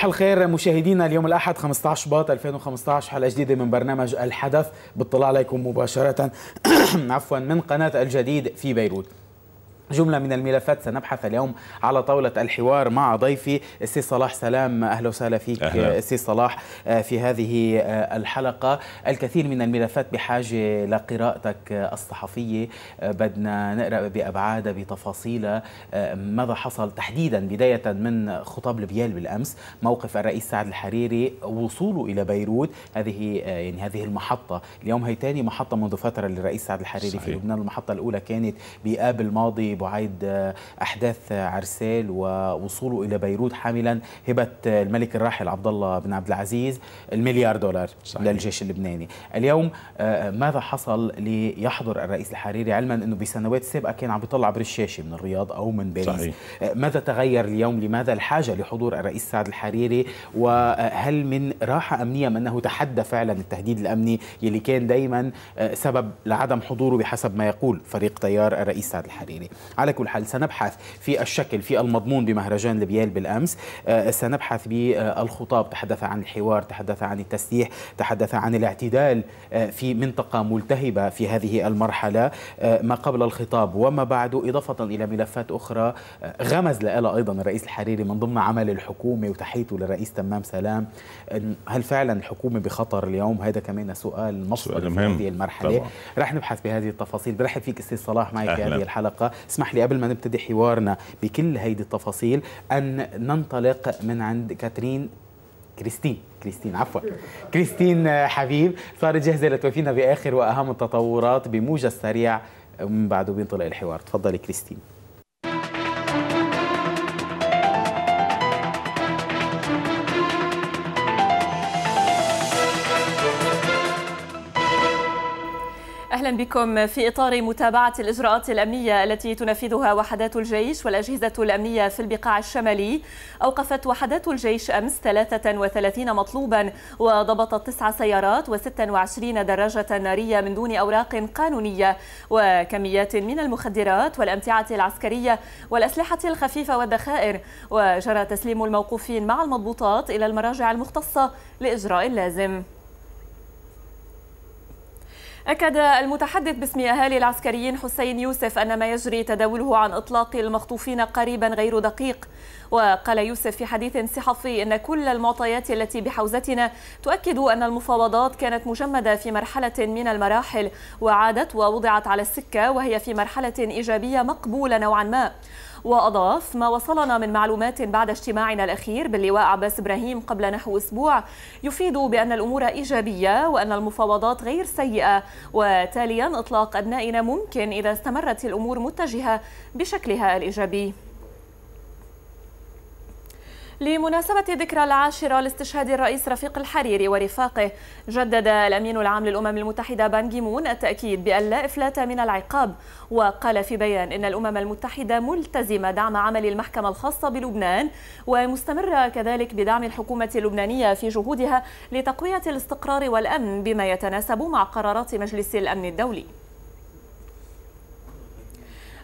صباح الخير مشاهدينا اليوم الأحد 15 شباط 2015 حلقة جديدة من برنامج الحدث بالطلع عليكم مباشرة عفوا من قناة الجديد في بيروت جملة من الملفات سنبحث اليوم على طاولة الحوار مع ضيفي السي صلاح سلام أهلا وسهلا فيك أهلا. السي صلاح آه، في هذه آه، الحلقة الكثير من الملفات بحاجة لقراءتك آه، الصحفية بدنا نقرأ بأبعادها بتفاصيلها ماذا حصل تحديدا بداية من خطاب لبيال بالأمس موقف الرئيس سعد الحريري وصوله إلى بيروت هذه يعني هذه المحطة اليوم هي ثاني محطة منذ فترة للرئيس سعد الحريري صحيح. في لبنان المحطة الأولى كانت بآب الماضي بعيد آه، احداث آه، عرسال ووصوله الى بيروت حاملا هبه آه، الملك الراحل عبد الله بن عبد العزيز المليار دولار صحيح. للجيش اللبناني اليوم ماذا حصل ليحضر الرئيس الحريري علما انه بسنوات سابقه كان عم بيطلع عبر الشاشه من الرياض او من باريس صحيح. ماذا تغير اليوم لماذا الحاجه لحضور الرئيس سعد الحريري وهل من راحه امنيه من انه تحدى فعلا التهديد الامني يلي كان دائما سبب لعدم حضوره بحسب ما يقول فريق تيار الرئيس سعد الحريري على كل حال سنبحث في الشكل في المضمون بمهرجان لبيال بالأمس آه، سنبحث بالخطاب تحدث عن الحوار تحدث عن التسليح تحدث عن الاعتدال آه، في منطقة ملتهبة في هذه المرحلة آه، ما قبل الخطاب وما بعده إضافة إلى ملفات أخرى غمز لها أيضا الرئيس الحريري من ضمن عمل الحكومة وتحيته للرئيس تمام سلام هل فعلا الحكومة بخطر اليوم هذا كمان سؤال مصري في هذه المرحلة طبعا. رح نبحث بهذه التفاصيل برحب فيك أستاذ صلاح معي في هذه الحلقة اسمح لي قبل ما نبتدي حوارنا بكل هيدي التفاصيل أن ننطلق من عند كاترين كريستين كريستين عفوا كريستين آه، حبيب صارت جاهزة لتوفينا بآخر وأهم التطورات بموجة سريع من بعده بينطلق الحوار تفضلي كريستين أهلا بكم في إطار متابعة الإجراءات الأمنية التي تنفذها وحدات الجيش والأجهزة الأمنية في البقاع الشمالي أوقفت وحدات الجيش أمس 33 مطلوبا وضبطت تسع سيارات و26 دراجة نارية من دون أوراق قانونية وكميات من المخدرات والأمتعة العسكرية والأسلحة الخفيفة والذخائر وجرى تسليم الموقوفين مع المضبوطات إلى المراجع المختصة لإجراء اللازم أكد المتحدث باسم أهالي العسكريين حسين يوسف أن ما يجري تداوله عن إطلاق المخطوفين قريبا غير دقيق وقال يوسف في حديث صحفي أن كل المعطيات التي بحوزتنا تؤكد أن المفاوضات كانت مجمدة في مرحلة من المراحل وعادت ووضعت على السكة وهي في مرحلة إيجابية مقبولة نوعا ما وأضاف ما وصلنا من معلومات بعد اجتماعنا الأخير باللواء عباس إبراهيم قبل نحو أسبوع يفيد بأن الأمور إيجابية وأن المفاوضات غير سيئة وتاليا إطلاق أبنائنا ممكن إذا استمرت الأمور متجهة بشكلها الإيجابي لمناسبة ذكرى العاشرة لاستشهاد الرئيس رفيق الحريري ورفاقه جدد الأمين العام للأمم المتحدة بانجيمون التأكيد بأن لا إفلات من العقاب وقال في بيان إن الأمم المتحدة ملتزمة دعم عمل المحكمة الخاصة بلبنان ومستمرة كذلك بدعم الحكومة اللبنانية في جهودها لتقوية الاستقرار والأمن بما يتناسب مع قرارات مجلس الأمن الدولي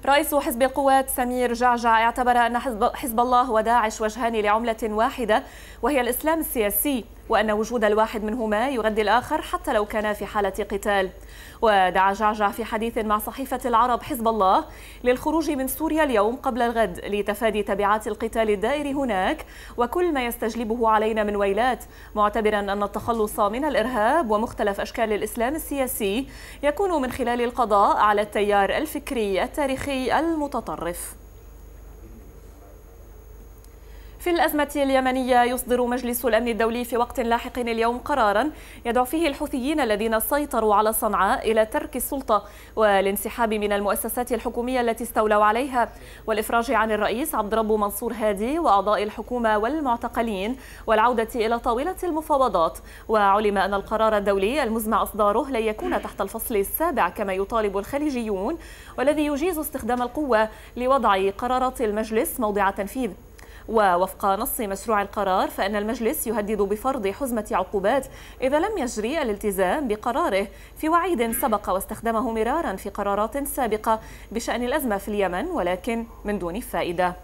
رئيس حزب القوات سمير جعجع اعتبر أن حزب الله وداعش وجهان لعملة واحدة وهي الإسلام السياسي وأن وجود الواحد منهما يغذي الآخر حتى لو كان في حالة قتال ودعا جعجع في حديث مع صحيفة العرب حزب الله للخروج من سوريا اليوم قبل الغد لتفادي تبعات القتال الدائر هناك وكل ما يستجلبه علينا من ويلات معتبرا أن التخلص من الإرهاب ومختلف أشكال الإسلام السياسي يكون من خلال القضاء على التيار الفكري التاريخي المتطرف في الأزمة اليمنية يصدر مجلس الأمن الدولي في وقت لاحق اليوم قرارا يدعو فيه الحوثيين الذين سيطروا على صنعاء إلى ترك السلطة والانسحاب من المؤسسات الحكومية التي استولوا عليها والإفراج عن الرئيس عبد ربه منصور هادي وأعضاء الحكومة والمعتقلين والعودة إلى طاولة المفاوضات وعلم أن القرار الدولي المزمع إصداره لن يكون تحت الفصل السابع كما يطالب الخليجيون والذي يجيز استخدام القوة لوضع قرارات المجلس موضع تنفيذ ووفق نص مشروع القرار فإن المجلس يهدد بفرض حزمة عقوبات إذا لم يجري الالتزام بقراره في وعيد سبق واستخدمه مرارا في قرارات سابقة بشأن الأزمة في اليمن ولكن من دون فائدة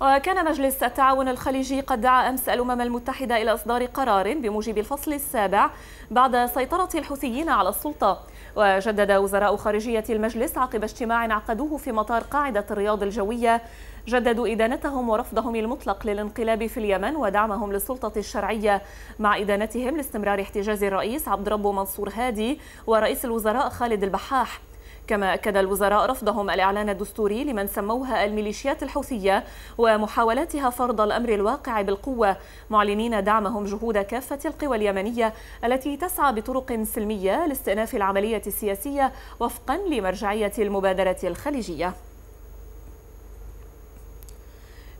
وكان مجلس التعاون الخليجي قد دعا أمس الأمم المتحدة إلى إصدار قرار بموجب الفصل السابع بعد سيطرة الحوثيين على السلطة وجدد وزراء خارجية المجلس عقب اجتماع عقدوه في مطار قاعدة الرياض الجوية جددوا إدانتهم ورفضهم المطلق للانقلاب في اليمن ودعمهم للسلطة الشرعية مع إدانتهم لاستمرار احتجاز الرئيس عبد ربه منصور هادي ورئيس الوزراء خالد البحاح كما أكد الوزراء رفضهم الإعلان الدستوري لمن سموها الميليشيات الحوثية ومحاولاتها فرض الأمر الواقع بالقوة معلنين دعمهم جهود كافة القوى اليمنية التي تسعى بطرق سلمية لاستئناف العملية السياسية وفقا لمرجعية المبادرة الخليجية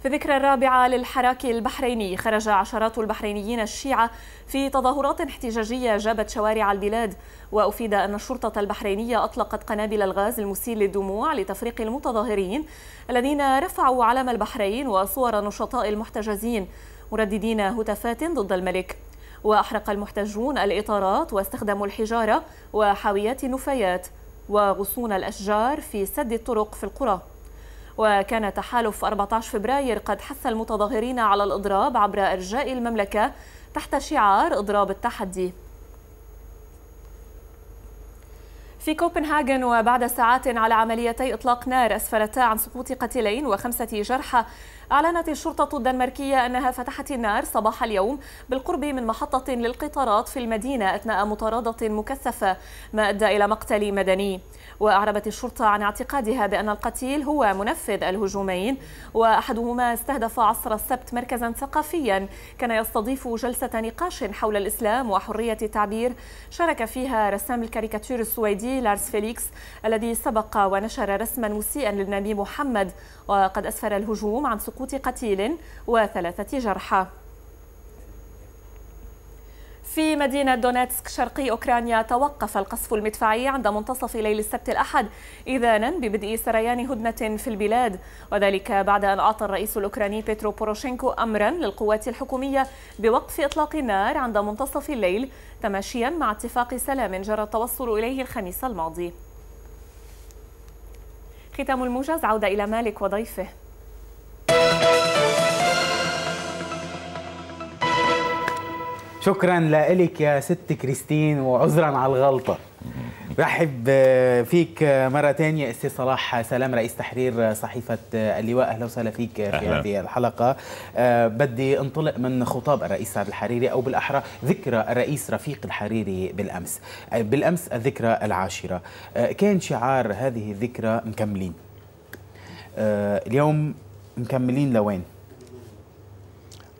في ذكرى الرابعة للحراك البحريني خرج عشرات البحرينيين الشيعة في تظاهرات احتجاجية جابت شوارع البلاد وأفيد أن الشرطة البحرينية أطلقت قنابل الغاز المسيل للدموع لتفريق المتظاهرين الذين رفعوا علم البحرين وصور نشطاء المحتجزين مرددين هتافات ضد الملك وأحرق المحتجون الإطارات واستخدموا الحجارة وحاويات النفايات وغصون الأشجار في سد الطرق في القرى وكان تحالف 14 فبراير قد حث المتظاهرين على الإضراب عبر أرجاء المملكة تحت شعار إضراب التحدي في كوبنهاجن وبعد ساعات على عمليتي إطلاق نار أسفرتا عن سقوط قتيلين وخمسة جرحى أعلنت الشرطة الدنماركية أنها فتحت النار صباح اليوم بالقرب من محطة للقطارات في المدينة أثناء مطاردة مكثفة ما أدى إلى مقتل مدني وأعربت الشرطة عن اعتقادها بأن القتيل هو منفذ الهجومين وأحدهما استهدف عصر السبت مركزا ثقافيا كان يستضيف جلسة نقاش حول الإسلام وحرية التعبير شارك فيها رسام الكاريكاتير السويدي لارس فيليكس الذي سبق ونشر رسما مسيئا للنبي محمد وقد أسفر الهجوم عن سقوط سقوط قتيل وثلاثة جرحى في مدينة دونيتسك شرقي أوكرانيا توقف القصف المدفعي عند منتصف ليل السبت الأحد إذانا ببدء سريان هدنة في البلاد وذلك بعد أن أعطى الرئيس الأوكراني بيترو بوروشينكو أمرا للقوات الحكومية بوقف إطلاق النار عند منتصف الليل تماشيا مع اتفاق سلام جرى التوصل إليه الخميس الماضي ختام الموجز عودة إلى مالك وضيفه شكرا لك يا ست كريستين وعذرا على الغلطه رحب آه، فيك آه، مرة ثانية استاذ صلاح آه، سلام رئيس تحرير صحيفة اللواء أهلا وسهلا فيك في أهلا. هذه الحلقة بدي انطلق من خطاب الرئيس سعد الحريري أو بالأحرى ذكرى الرئيس رفيق الحريري بالأمس بالأمس الذكرى العاشرة كان شعار هذه الذكرى مكملين اليوم مكملين لوين؟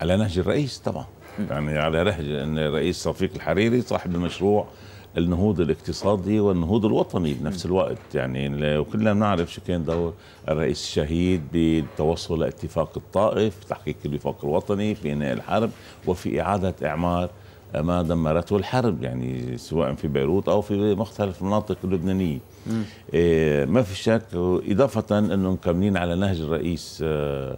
على نهج الرئيس طبعاً يعني على ان الرئيس صفيق الحريري صاحب المشروع النهوض الاقتصادي والنهوض الوطني بنفس الوقت يعني وكلنا بنعرف شو كان دور الرئيس الشهيد بالتوصل لاتفاق الطائف تحقيق الوفاق الوطني في انهاء الحرب وفي اعاده اعمار ما دمرته الحرب يعني سواء في بيروت او في مختلف المناطق اللبنانيه إيه ما في شك اضافه انهم مكملين على نهج الرئيس آه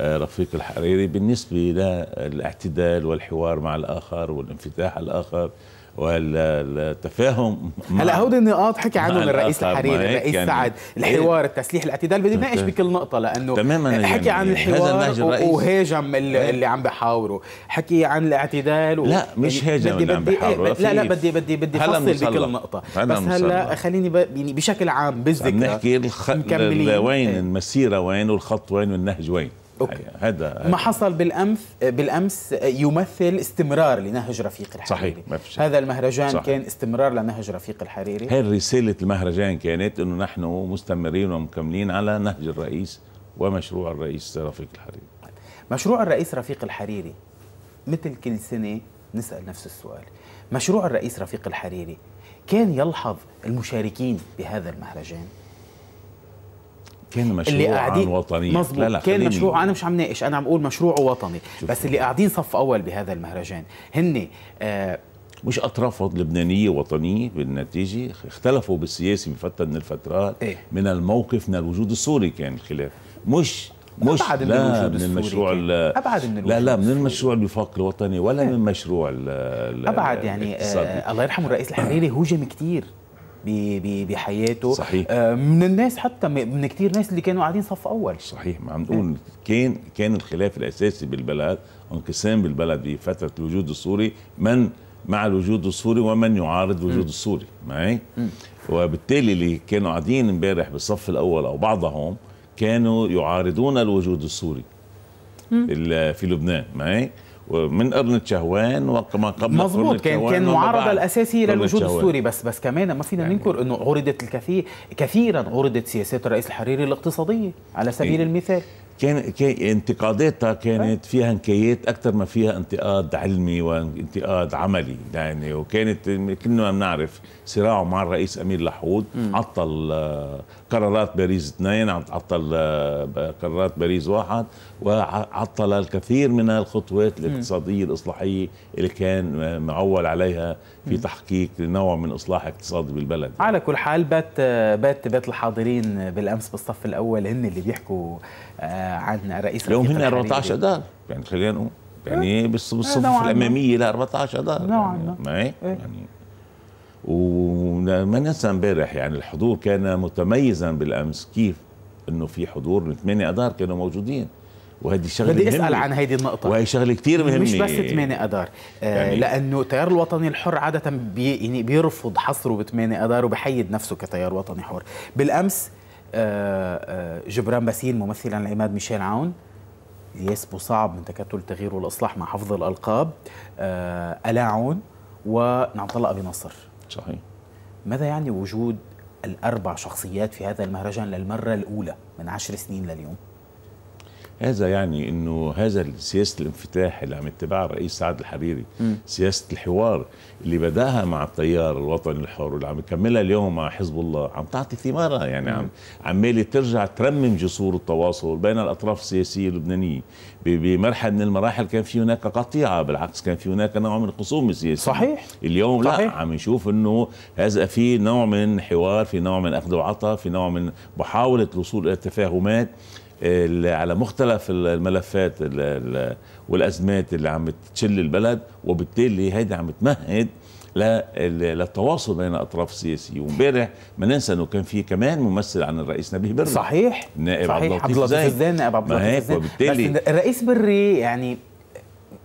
آه، رفيق الحريري بالنسبة للاعتدال والحوار مع الآخر والانفتاح على الآخر والتفاهم هلا هودي النقاط حكي عنهم الرئيس الحريري الرئيس يعني سعد الحوار التسليح الاعتدال بدي ناقش بكل نقطه لانه تماما يعني، حكي يعني عن الحوار وهاجم اللي عم بحاوره حكي عن الاعتدال و... لا مش هاجم بدي اللي عم بحاوره لا لا بدي بدي بدي فصل بكل نقطه بس هلا خليني ب... يعني بشكل عام بالذكر نحكي الخ... وين المسيره وين والخط وين والنهج وين هذا ما حصل بالامس بالامس يمثل استمرار لنهج رفيق الحريري صحيح ما هذا المهرجان صحيح. كان استمرار لنهج رفيق الحريري هي رساله المهرجان كانت انه نحن مستمرين ومكملين على نهج الرئيس ومشروع الرئيس رفيق الحريري مشروع الرئيس رفيق الحريري مثل كل سنه نسال نفس السؤال مشروع الرئيس رفيق الحريري كان يلحظ المشاركين بهذا المهرجان كان مشروع اللي قاعدين عن وطنية مظبوط لا لا كان مشروع انا مش عم ناقش انا عم اقول مشروعه وطني بس اللي قاعدين صف اول بهذا المهرجان هن آه مش اطراف لبنانيه وطنيه بالنتيجه اختلفوا بالسياسه بفتره من الفترات إيه؟ من الموقف من الوجود السوري كان الخلاف مش مش أبعد لا من, الوجود من المشروع ابعد من الوجود لا لا من المشروع الوفاق الوطني ولا إيه؟ من مشروع ال ابعد يعني آه الله يرحمه الرئيس الحريري هوجم كثير بحياته صحيح. آه، من الناس حتى من كتير ناس اللي كانوا قاعدين صف اول صحيح ما عم نقول كان كان الخلاف الاساسي بالبلد انقسام بالبلد بفتره الوجود السوري من مع الوجود السوري ومن يعارض الوجود م. السوري معي م. وبالتالي اللي كانوا قاعدين امبارح بالصف الاول او بعضهم كانوا يعارضون الوجود السوري في لبنان معي من قرن تشهوان وما قبل مظبوط كان كان معارضه الاساسي للوجود السوري بس بس كمان ما فينا يعني ننكر انه عرضت الكثير كثيرا عرضت سياسات الرئيس الحريري الاقتصاديه على سبيل إيه؟ المثال كان كان انتقاداتها كانت فيها انكيات اكثر ما فيها انتقاد علمي وانتقاد عملي يعني وكانت كنا بنعرف صراعه مع الرئيس امير لحود عطل آه، قرارات باريس اثنين عطل آه، قرارات باريس واحد وعطل الكثير من الخطوات الاقتصادية الإصلاحية اللي كان معول عليها في تحقيق نوع من إصلاح اقتصادي بالبلد على كل حال بات بات بات الحاضرين بالأمس بالصف الأول هن اللي بيحكوا آه، عن رئيس اليوم هن 14 أدار يعني خلينا نقول يعني إيه، إيه، بالصفوف الاماميه ل 14 اذار نوعا يعني ما إيه. يعني وما ننسى امبارح يعني الحضور كان متميزا بالامس كيف انه في حضور من 8 اذار كانوا موجودين وهذه شغله بدي اسال عن هذه النقطه وهي شغله كثير مهمه مش بس 8 اذار آه يعني لانه التيار الوطني الحر عاده بي يعني بيرفض حصره ب 8 اذار وبحيد نفسه كتيار وطني حر بالامس آه, آه، جبران باسيل ممثلا لعماد ميشيل عون الياس صعب من تكتل التغيير والاصلاح مع حفظ الالقاب آه، الا عون ونعم الله ابي نصر صحيح ماذا يعني وجود الاربع شخصيات في هذا المهرجان للمره الاولى من عشر سنين لليوم؟ هذا يعني انه هذا سياسه الانفتاح اللي عم يتبعها الرئيس سعد الحريري م. سياسه الحوار اللي بداها مع التيار الوطني الحر واللي عم يكملها اليوم مع حزب الله عم تعطي ثمارها يعني عم عمالة ترجع ترمم جسور التواصل بين الاطراف السياسيه اللبنانيه بمرحله من المراحل كان في هناك قطيعه بالعكس كان في هناك نوع من الخصوم السياسيه صحيح اليوم صحيح. لا عم نشوف انه هذا في نوع من حوار في نوع من اخذ وعطاء في نوع من محاوله الوصول الى تفاهمات على مختلف الملفات والازمات اللي عم تشل البلد وبالتالي هيدي عم تمهد للتواصل بين الاطراف السياسيه وامبارح ما ننسى انه كان في كمان ممثل عن الرئيس نبيه بري صحيح نائب اللطيف عبد اللطيف الزين نائب عبد اللطيف وبالتالي بس الرئيس بري يعني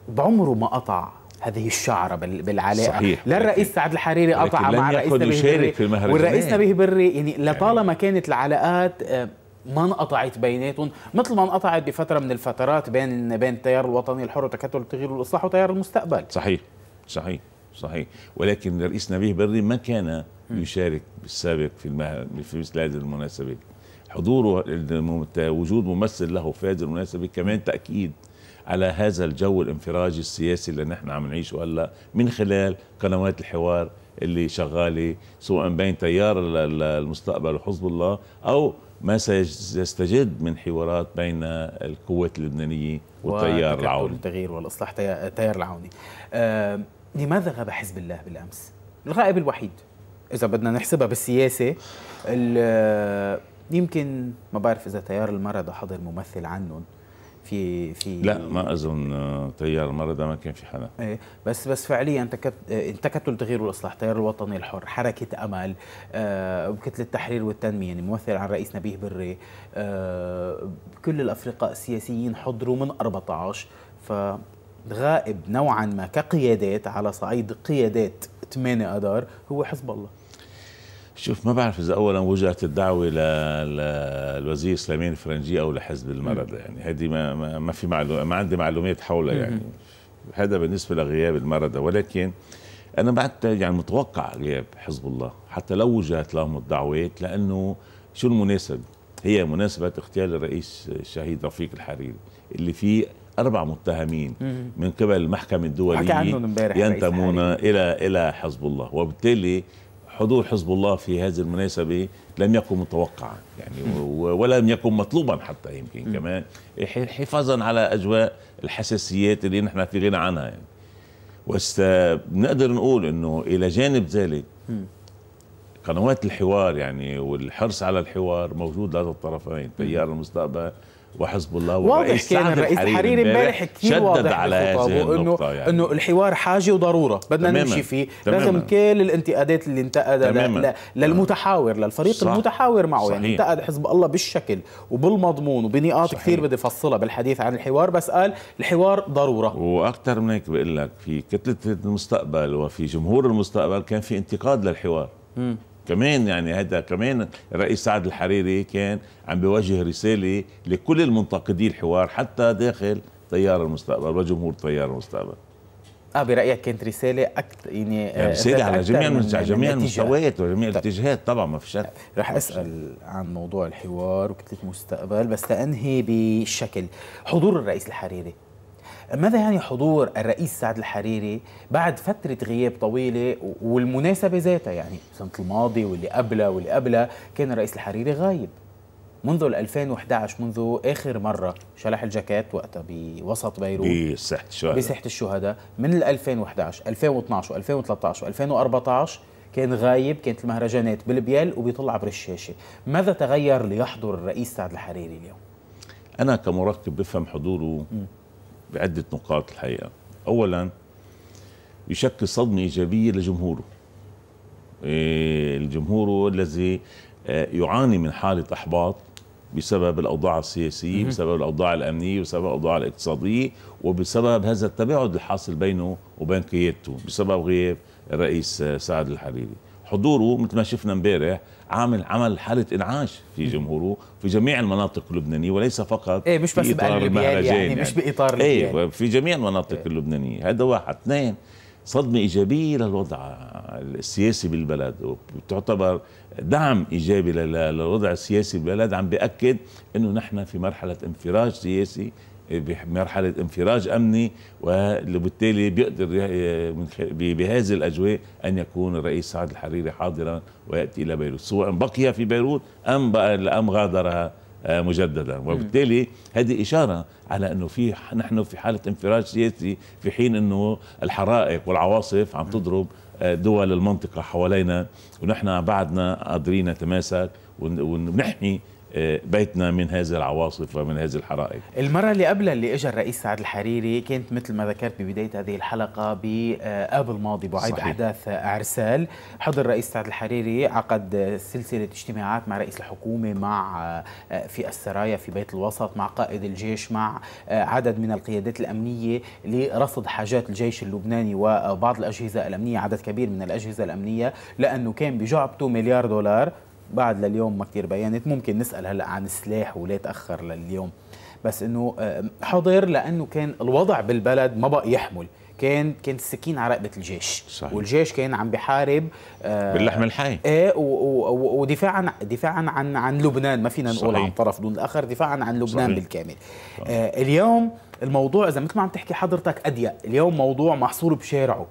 بعمره ما قطع هذه الشعرة بالعلاقة صحيح. لا الرئيس سعد الحريري قطع مع الرئيس نبيه بري والرئيس نبيه بري يعني, يعني لطالما كانت العلاقات آه، ما انقطعت بيناتهم مثل ما انقطعت بفتره من الفترات بين بين التيار الوطني الحر وتكتل التغيير والاصلاح وتيار المستقبل صحيح صحيح صحيح ولكن الرئيس نبيه بري ما كان يشارك بالسابق في المه... في مثل هذه المناسبه حضوره وجود ممثل له في هذه المناسبه كمان تاكيد على هذا الجو الانفراجي السياسي اللي نحن عم نعيشه هلا من خلال قنوات الحوار اللي شغاله سواء بين تيار المستقبل وحزب الله او ما سيستجد من حوارات بين القوات اللبنانية والتيار العوني التغيير والإصلاح تيار العوني آه لماذا غاب حزب الله بالأمس؟ الغائب الوحيد إذا بدنا نحسبها بالسياسة آه، يمكن ما بعرف إذا تيار المرض حضر ممثل عنهم في في لا ما اظن آه، تيار المرضى ما كان في حدا ايه بس بس فعليا آه، انت كتل التغيير والاصلاح تيار الوطني الحر حركه امل آه التحرير والتنميه يعني ممثل عن رئيس نبيه بري آه كل الافرقاء السياسيين حضروا من 14 ف غائب نوعا ما كقيادات على صعيد قيادات 8 اذار هو حزب الله شوف ما بعرف اذا اولا وجهت الدعوه للوزير سليمان الفرنجي او لحزب المرض يعني هذه ما ما في معلوم ما عندي معلومات حولها يعني هذا بالنسبه لغياب المرض ولكن انا بعد يعني متوقع غياب حزب الله حتى لو وجهت لهم الدعوات لانه شو المناسب هي مناسبه اغتيال الرئيس الشهيد رفيق الحريري اللي فيه اربع متهمين من قبل المحكمه الدوليه ينتمون الى الى حزب الله وبالتالي حضور حزب الله في هذه المناسبة لم يكن متوقعا يعني ولم يكن مطلوبا حتى يمكن كمان حفاظا على أجواء الحساسيات اللي نحن في غنى عنها يعني وبنقدر نقول انه الى جانب ذلك قنوات الحوار يعني والحرص على الحوار موجود لدى الطرفين تيار المستقبل وحزب الله واضح كان الرئيس الحريري امبارح كثير واضح على هذه انه يعني. انه الحوار حاجه وضروره بدنا تماماً. نمشي فيه تماماً. لازم كل الانتقادات اللي انتقدها للمتحاور للفريق صح. المتحاور معه يعني صحيح. يعني انتقد حزب الله بالشكل وبالمضمون وبنقاط كثير بدي افصلها بالحديث عن الحوار بس قال الحوار ضروره واكثر من هيك بقول لك في كتله المستقبل وفي جمهور المستقبل كان في انتقاد للحوار م. كمان يعني هذا كمان الرئيس سعد الحريري كان عم بيوجه رساله لكل المنتقدي الحوار حتى داخل تيار المستقبل وجمهور تيار المستقبل اه برايك كانت رساله اكثر يعني،, آه، يعني, رساله على جميع على جميع المستويات وجميع طيب. الاتجاهات طبعا ما في شك رح اسال عن موضوع الحوار وكتله المستقبل بس لانهي بالشكل حضور الرئيس الحريري ماذا يعني حضور الرئيس سعد الحريري بعد فترة غياب طويلة والمناسبة ذاتها يعني سنة الماضي واللي قبلها واللي قبلها كان الرئيس الحريري غايب منذ 2011 منذ اخر مره شلح الجاكيت وقتها بوسط بيروت بساحه الشهداء بساحه الشهداء من 2011 2012 و 2013 و 2014 كان غايب كانت المهرجانات بالبيال وبيطلع الشاشة ماذا تغير ليحضر الرئيس سعد الحريري اليوم انا كمراقب بفهم حضوره م. بعدة نقاط الحقيقة أولا يشكل صدمة إيجابية لجمهوره إيه، الجمهور الذي آه، يعاني من حالة إحباط بسبب الأوضاع السياسية بسبب الأوضاع الأمنية بسبب الأوضاع الاقتصادية وبسبب هذا التباعد الحاصل بينه وبين قيادته بسبب غياب الرئيس آه، سعد الحريري حضوره مثل ما شفنا امبارح عامل عمل حاله انعاش في جمهوره في جميع المناطق اللبنانيه وليس فقط ايه مش بس اطار يعني المهرجان يعني, يعني مش باطار لبنان ايه في جميع المناطق إيه. اللبنانيه هذا واحد اثنين صدمة إيجابية للوضع السياسي بالبلد وتعتبر دعم إيجابي للوضع السياسي بالبلد عم بأكد أنه نحن في مرحلة انفراج سياسي بمرحله انفراج امني وبالتالي بيقدر بهذه الاجواء ان يكون الرئيس سعد الحريري حاضرا وياتي الى بيروت سواء بقي في بيروت ام ام غادرها آه، مجددا وبالتالي هذه إشارة على أنه في نحن في حالة انفراج سياسي في حين أنه الحرائق والعواصف عم تضرب آه، دول المنطقة حوالينا ونحن بعدنا قادرين نتماسك ونحمي بيتنا من هذه العواصف ومن هذه الحرائق المرة اللي قبلها اللي اجى الرئيس سعد الحريري كانت مثل ما ذكرت ببداية هذه الحلقة بآب آه، الماضي بعيد صحيح. أحداث عرسال حضر الرئيس سعد الحريري عقد سلسلة اجتماعات مع رئيس الحكومة مع آه، آه، في السرايا في بيت الوسط مع قائد الجيش مع عدد من القيادات الأمنية لرصد حاجات الجيش اللبناني وبعض الأجهزة الأمنية عدد كبير من الأجهزة الأمنية لأنه كان بجعبته مليار دولار بعد لليوم ما كتير بيانت ممكن نسال هلا عن السلاح ولا تاخر لليوم بس انه آه، حضر لانه كان الوضع بالبلد ما بقى يحمل كان كانت السكين على رقبه الجيش صحيح. والجيش كان عم بحارب آه باللحم الحي ايه ودفاعا دفاعا عن عن لبنان ما فينا نقول صحيح. عن طرف دون الاخر دفاعا عن لبنان صحيح. بالكامل صحيح. آه اليوم الموضوع اذا مثل ما عم تحكي حضرتك اضيق اليوم موضوع محصور بشارعه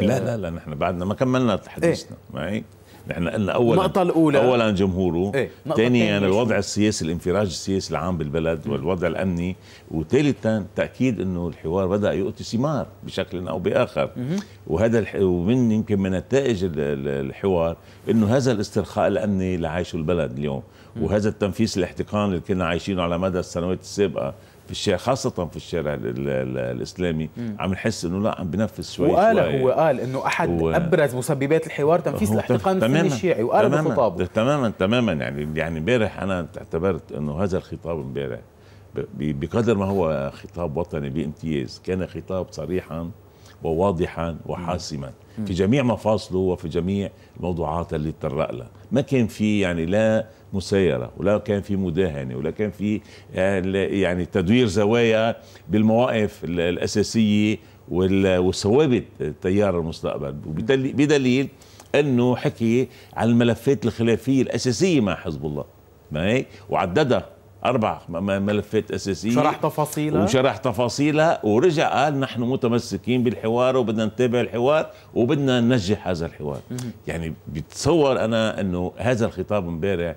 لا آه لا لا نحن بعدنا ما كملنا تحديثنا إيه؟ معي نحن قلنا اولا النقطه الاولى اولا جمهوره ايه؟ ثانيا يعني الوضع السياسي الانفراج السياسي العام بالبلد والوضع الامني وثالثا تاكيد انه الحوار بدا يؤتي ثمار بشكل او باخر وهذا الح... ومن يمكن من نتائج الحوار انه هذا الاسترخاء الامني اللي عايشه البلد اليوم وهذا التنفيس الاحتقان اللي كنا عايشينه على مدى السنوات السابقه الشارع خاصه في الشارع الاسلامي مم. عم نحس انه لا عم بنفذ شوي وقال شوي. هو قال انه احد و... ابرز مسببات الحوار تنفيذ الاحتقان الفني الشيعي وقال تماماً بخطابه تماما تماما يعني يعني امبارح انا اعتبرت انه هذا الخطاب امبارح بقدر ما هو خطاب وطني بامتياز كان خطاب صريحا وواضحا وحاسما في جميع مفاصله وفي جميع الموضوعات اللي تطرق لها ما كان في يعني لا مسيره ولا كان في مداهنه ولا كان في يعني تدوير زوايا بالمواقف الاساسيه والثوابت تيار المستقبل بدليل انه حكي عن الملفات الخلافيه الاساسيه مع حزب الله ما هيك وعددها اربع ملفات اساسيه شرح تفاصيلها وشرح تفاصيلها ورجع قال نحن متمسكين بالحوار وبدنا نتابع الحوار وبدنا ننجح هذا الحوار يعني بتصور انا انه هذا الخطاب امبارح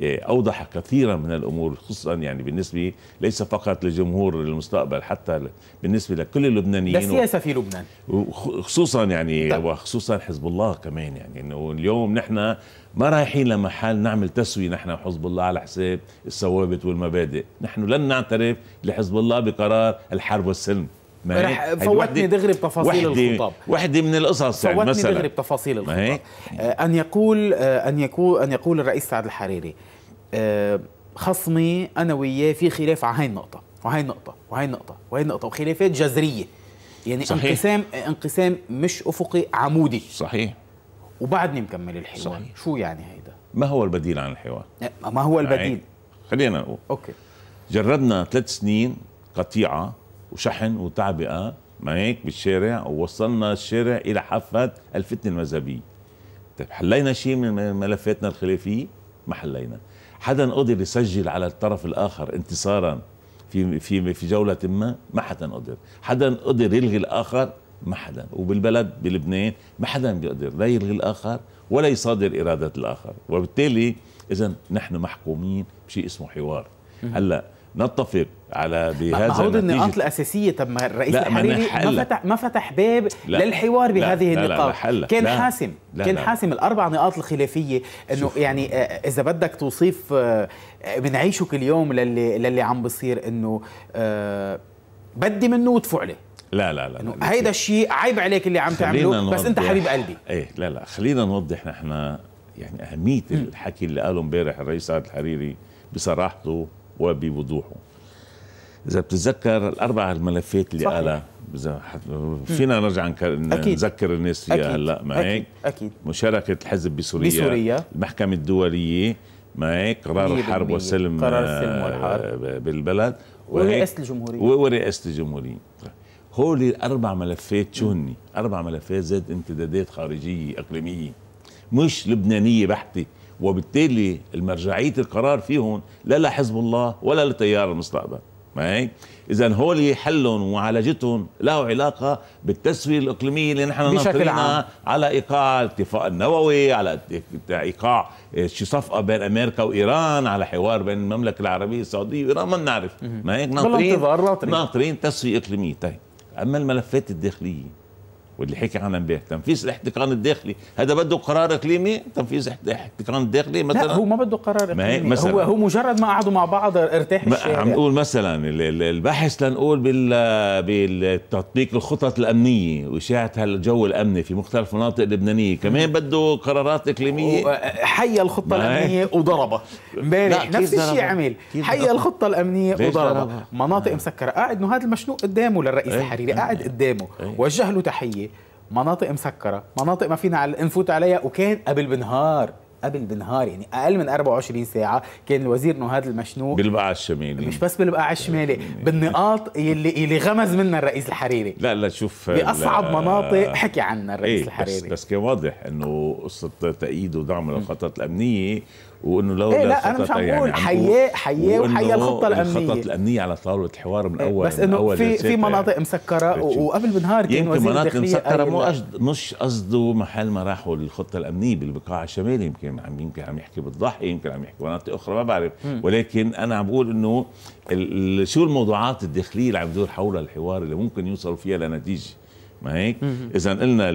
إيه، اوضح كثيرا من الامور خصوصا يعني بالنسبه ليس فقط لجمهور المستقبل حتى بالنسبه لكل اللبنانيين السياسه في لبنان وخصوصا يعني طيب. وخصوصا حزب الله كمان يعني انه اليوم نحن ما رايحين لمحل نعمل تسوية نحن وحزب الله على حساب الثوابت والمبادئ نحن لن نعترف لحزب الله بقرار الحرب والسلم ما رح فوتني دغري بتفاصيل وحدي الخطاب وحده من القصص يعني مثلا فوتني دغري بتفاصيل الخطاب آه، ان يقول آه، ان يقول ان يقول الرئيس سعد الحريري آه، خصمي انا وياه في خلاف على هاي النقطه وهي النقطه وهي النقطه وهي النقطه وخلافات جذريه يعني صحيح. انقسام انقسام مش افقي عمودي صحيح وبعدني مكمل الحوار صحيح. شو يعني هيدا ما هو البديل عن الحوار أه، ما هو يعني البديل يعني خلينا نقول اوكي جربنا ثلاث سنين قطيعه وشحن وتعبئه ما هيك بالشارع ووصلنا الشارع الى حافه الفتنه المذهبيه طيب حلينا شيء من ملفاتنا الخلافيه ما حلينا حدا قدر يسجل على الطرف الاخر انتصارا في في في جوله ما ما حدا قدر حدا قدر يلغي الاخر ما حدا وبالبلد بلبنان ما حدا بيقدر لا يلغي الاخر ولا يصادر ارادات الاخر وبالتالي اذا نحن محكومين بشيء اسمه حوار هلا نتفق على بهذا هود النقاط الاساسيه طب ما الرئيس الحريري ما فتح ما فتح باب لا للحوار بهذه لا النقاط لا لا كان لا حاسم لا كان لا حاسم الاربع نقاط الخلافيه انه يعني آه، آه، اذا بدك توصيف آه، بنعيشه كل يوم للي للي عم بصير انه بدي منه وادفع له لا لا لا, هيدا الشيء عيب عليك اللي عم تعمله بس انت حبيب قلبي ايه لا لا خلينا نوضح نحن يعني اهميه م. الحكي اللي قاله امبارح الرئيس سعد الحريري بصراحته وبوضوحه اذا بتتذكر الاربع الملفات اللي قالها فينا نرجع نذكر الناس فيها هلا ما هيك اكيد مشاركه الحزب بسوريا بسوريا المحكمه الدوليه ما هيك قرار الحرب والسلم قرار السلم آه، والحرب بالبلد ورئاسه الجمهوريه ورئاسه الجمهوريه هول اربع ملفات شهني اربع ملفات ذات امتدادات خارجيه اقليميه مش لبنانيه بحته وبالتالي المرجعيه القرار فيهم لا لحزب الله ولا لتيار المستقبل ما هيك اذا هول حلهم ومعالجتهم له علاقه بالتسويه الاقليميه اللي نحن ناطرينها على ايقاع الاتفاق النووي على ايقاع شي صفقه بين امريكا وايران على حوار بين المملكه العربيه السعوديه وايران ما بنعرف ما هيك ناطرين ناطرين تسويه اقليميه طيب اما الملفات الداخليه واللي حكي عنها امبارح تنفيذ الاحتقان الداخلي هذا بده قرار اقليمي تنفيذ الاحتقان الداخلي مثلا لا هو ما بده قرار اقليمي ما هو هو مجرد ما قعدوا مع بعض ارتاح الشارع عم نقول مثلا البحث لنقول بالتطبيق الخطط الامنيه واشاعه هالجو الامني في مختلف المناطق اللبنانيه كمان بده قرارات اقليميه حيا الخطه الامنيه وضربها امبارح نفس الشيء عمل حيا الخطه الامنيه وضربها مناطق آه. مسكره قاعد انه هذا المشنوق قدامه للرئيس إيه. الحريري قاعد إيه. قدامه إيه. وجه له تحيه مناطق مسكره مناطق ما فينا نفوت عليها وكان قبل بنهار قبل بنهار يعني اقل من 24 ساعه كان الوزير نهاد المشنوق بالبقعه الشمالي مش بس بالبقعه الشمالي بالنقاط يلي اللي غمز منها الرئيس الحريري لا لا شوف باصعب لا مناطق حكي عنها الرئيس ايه الحريري بس, بس كان واضح انه قصه تأييد ودعم للخطط الامنيه وانه لو إيه لا انا مش عم يعني بقول حياه حياه وحياه الخطه الامنيه الخطط الامنيه على طاوله الحوار من إيه، اول بس انه في في يعني. مناطق مسكره وقبل بنهار كان يمكن مناطق مسكره مو قصد مش قصده محل ما راحوا الخطه الامنيه بالبقاع الشمالي يمكن عم يمكن عم يحكي بالضحيه يمكن عم يحكي مناطق اخرى ما بعرف م. ولكن انا عم بقول انه شو الموضوعات الداخليه اللي عم تدور حول الحوار اللي ممكن يوصلوا فيها لنتيجه ما هيك؟ اذا قلنا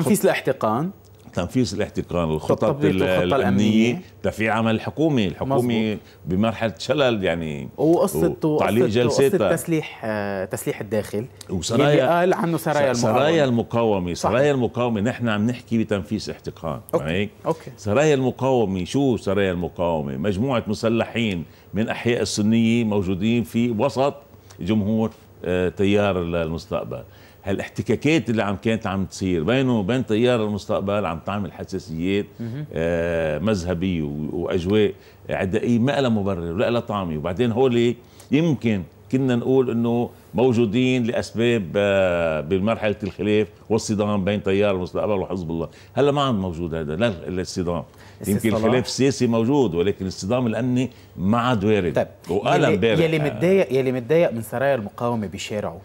تنفيذ الاحتقان تنفيذ الاحتقان الخطط الامنيه ده في عمل حكومي الحكومه بمرحله شلل يعني وقصه وتعليق جلساتها تسليح آه، تسليح الداخل وسرايا يعني قال عنه سرايا المقاومه سرايا المقاومه سرايا المقاومه نحن عم نحكي بتنفيذ احتقان أوكي. هيك أوكي. سرايا المقاومه شو سرايا المقاومه مجموعه مسلحين من احياء السنيه موجودين في وسط جمهور آه، تيار المستقبل هالاحتكاكات اللي عم كانت عم تصير بينه وبين تيار المستقبل عم تعمل حساسيات آه مذهبيه واجواء عدائيه ما لها مبرر ولا لها طعمه وبعدين هولي يمكن كنا نقول انه موجودين لاسباب آه، بمرحله الخلاف والصدام بين تيار المستقبل وحزب الله، هلا ما عاد موجود هذا لا الصدام يمكن الخلاف السياسي موجود ولكن الصدام الامني ما عاد وارد طيب وألم بارد يلي آه، متضايق يلي متضايق من سرايا المقاومه بشارعه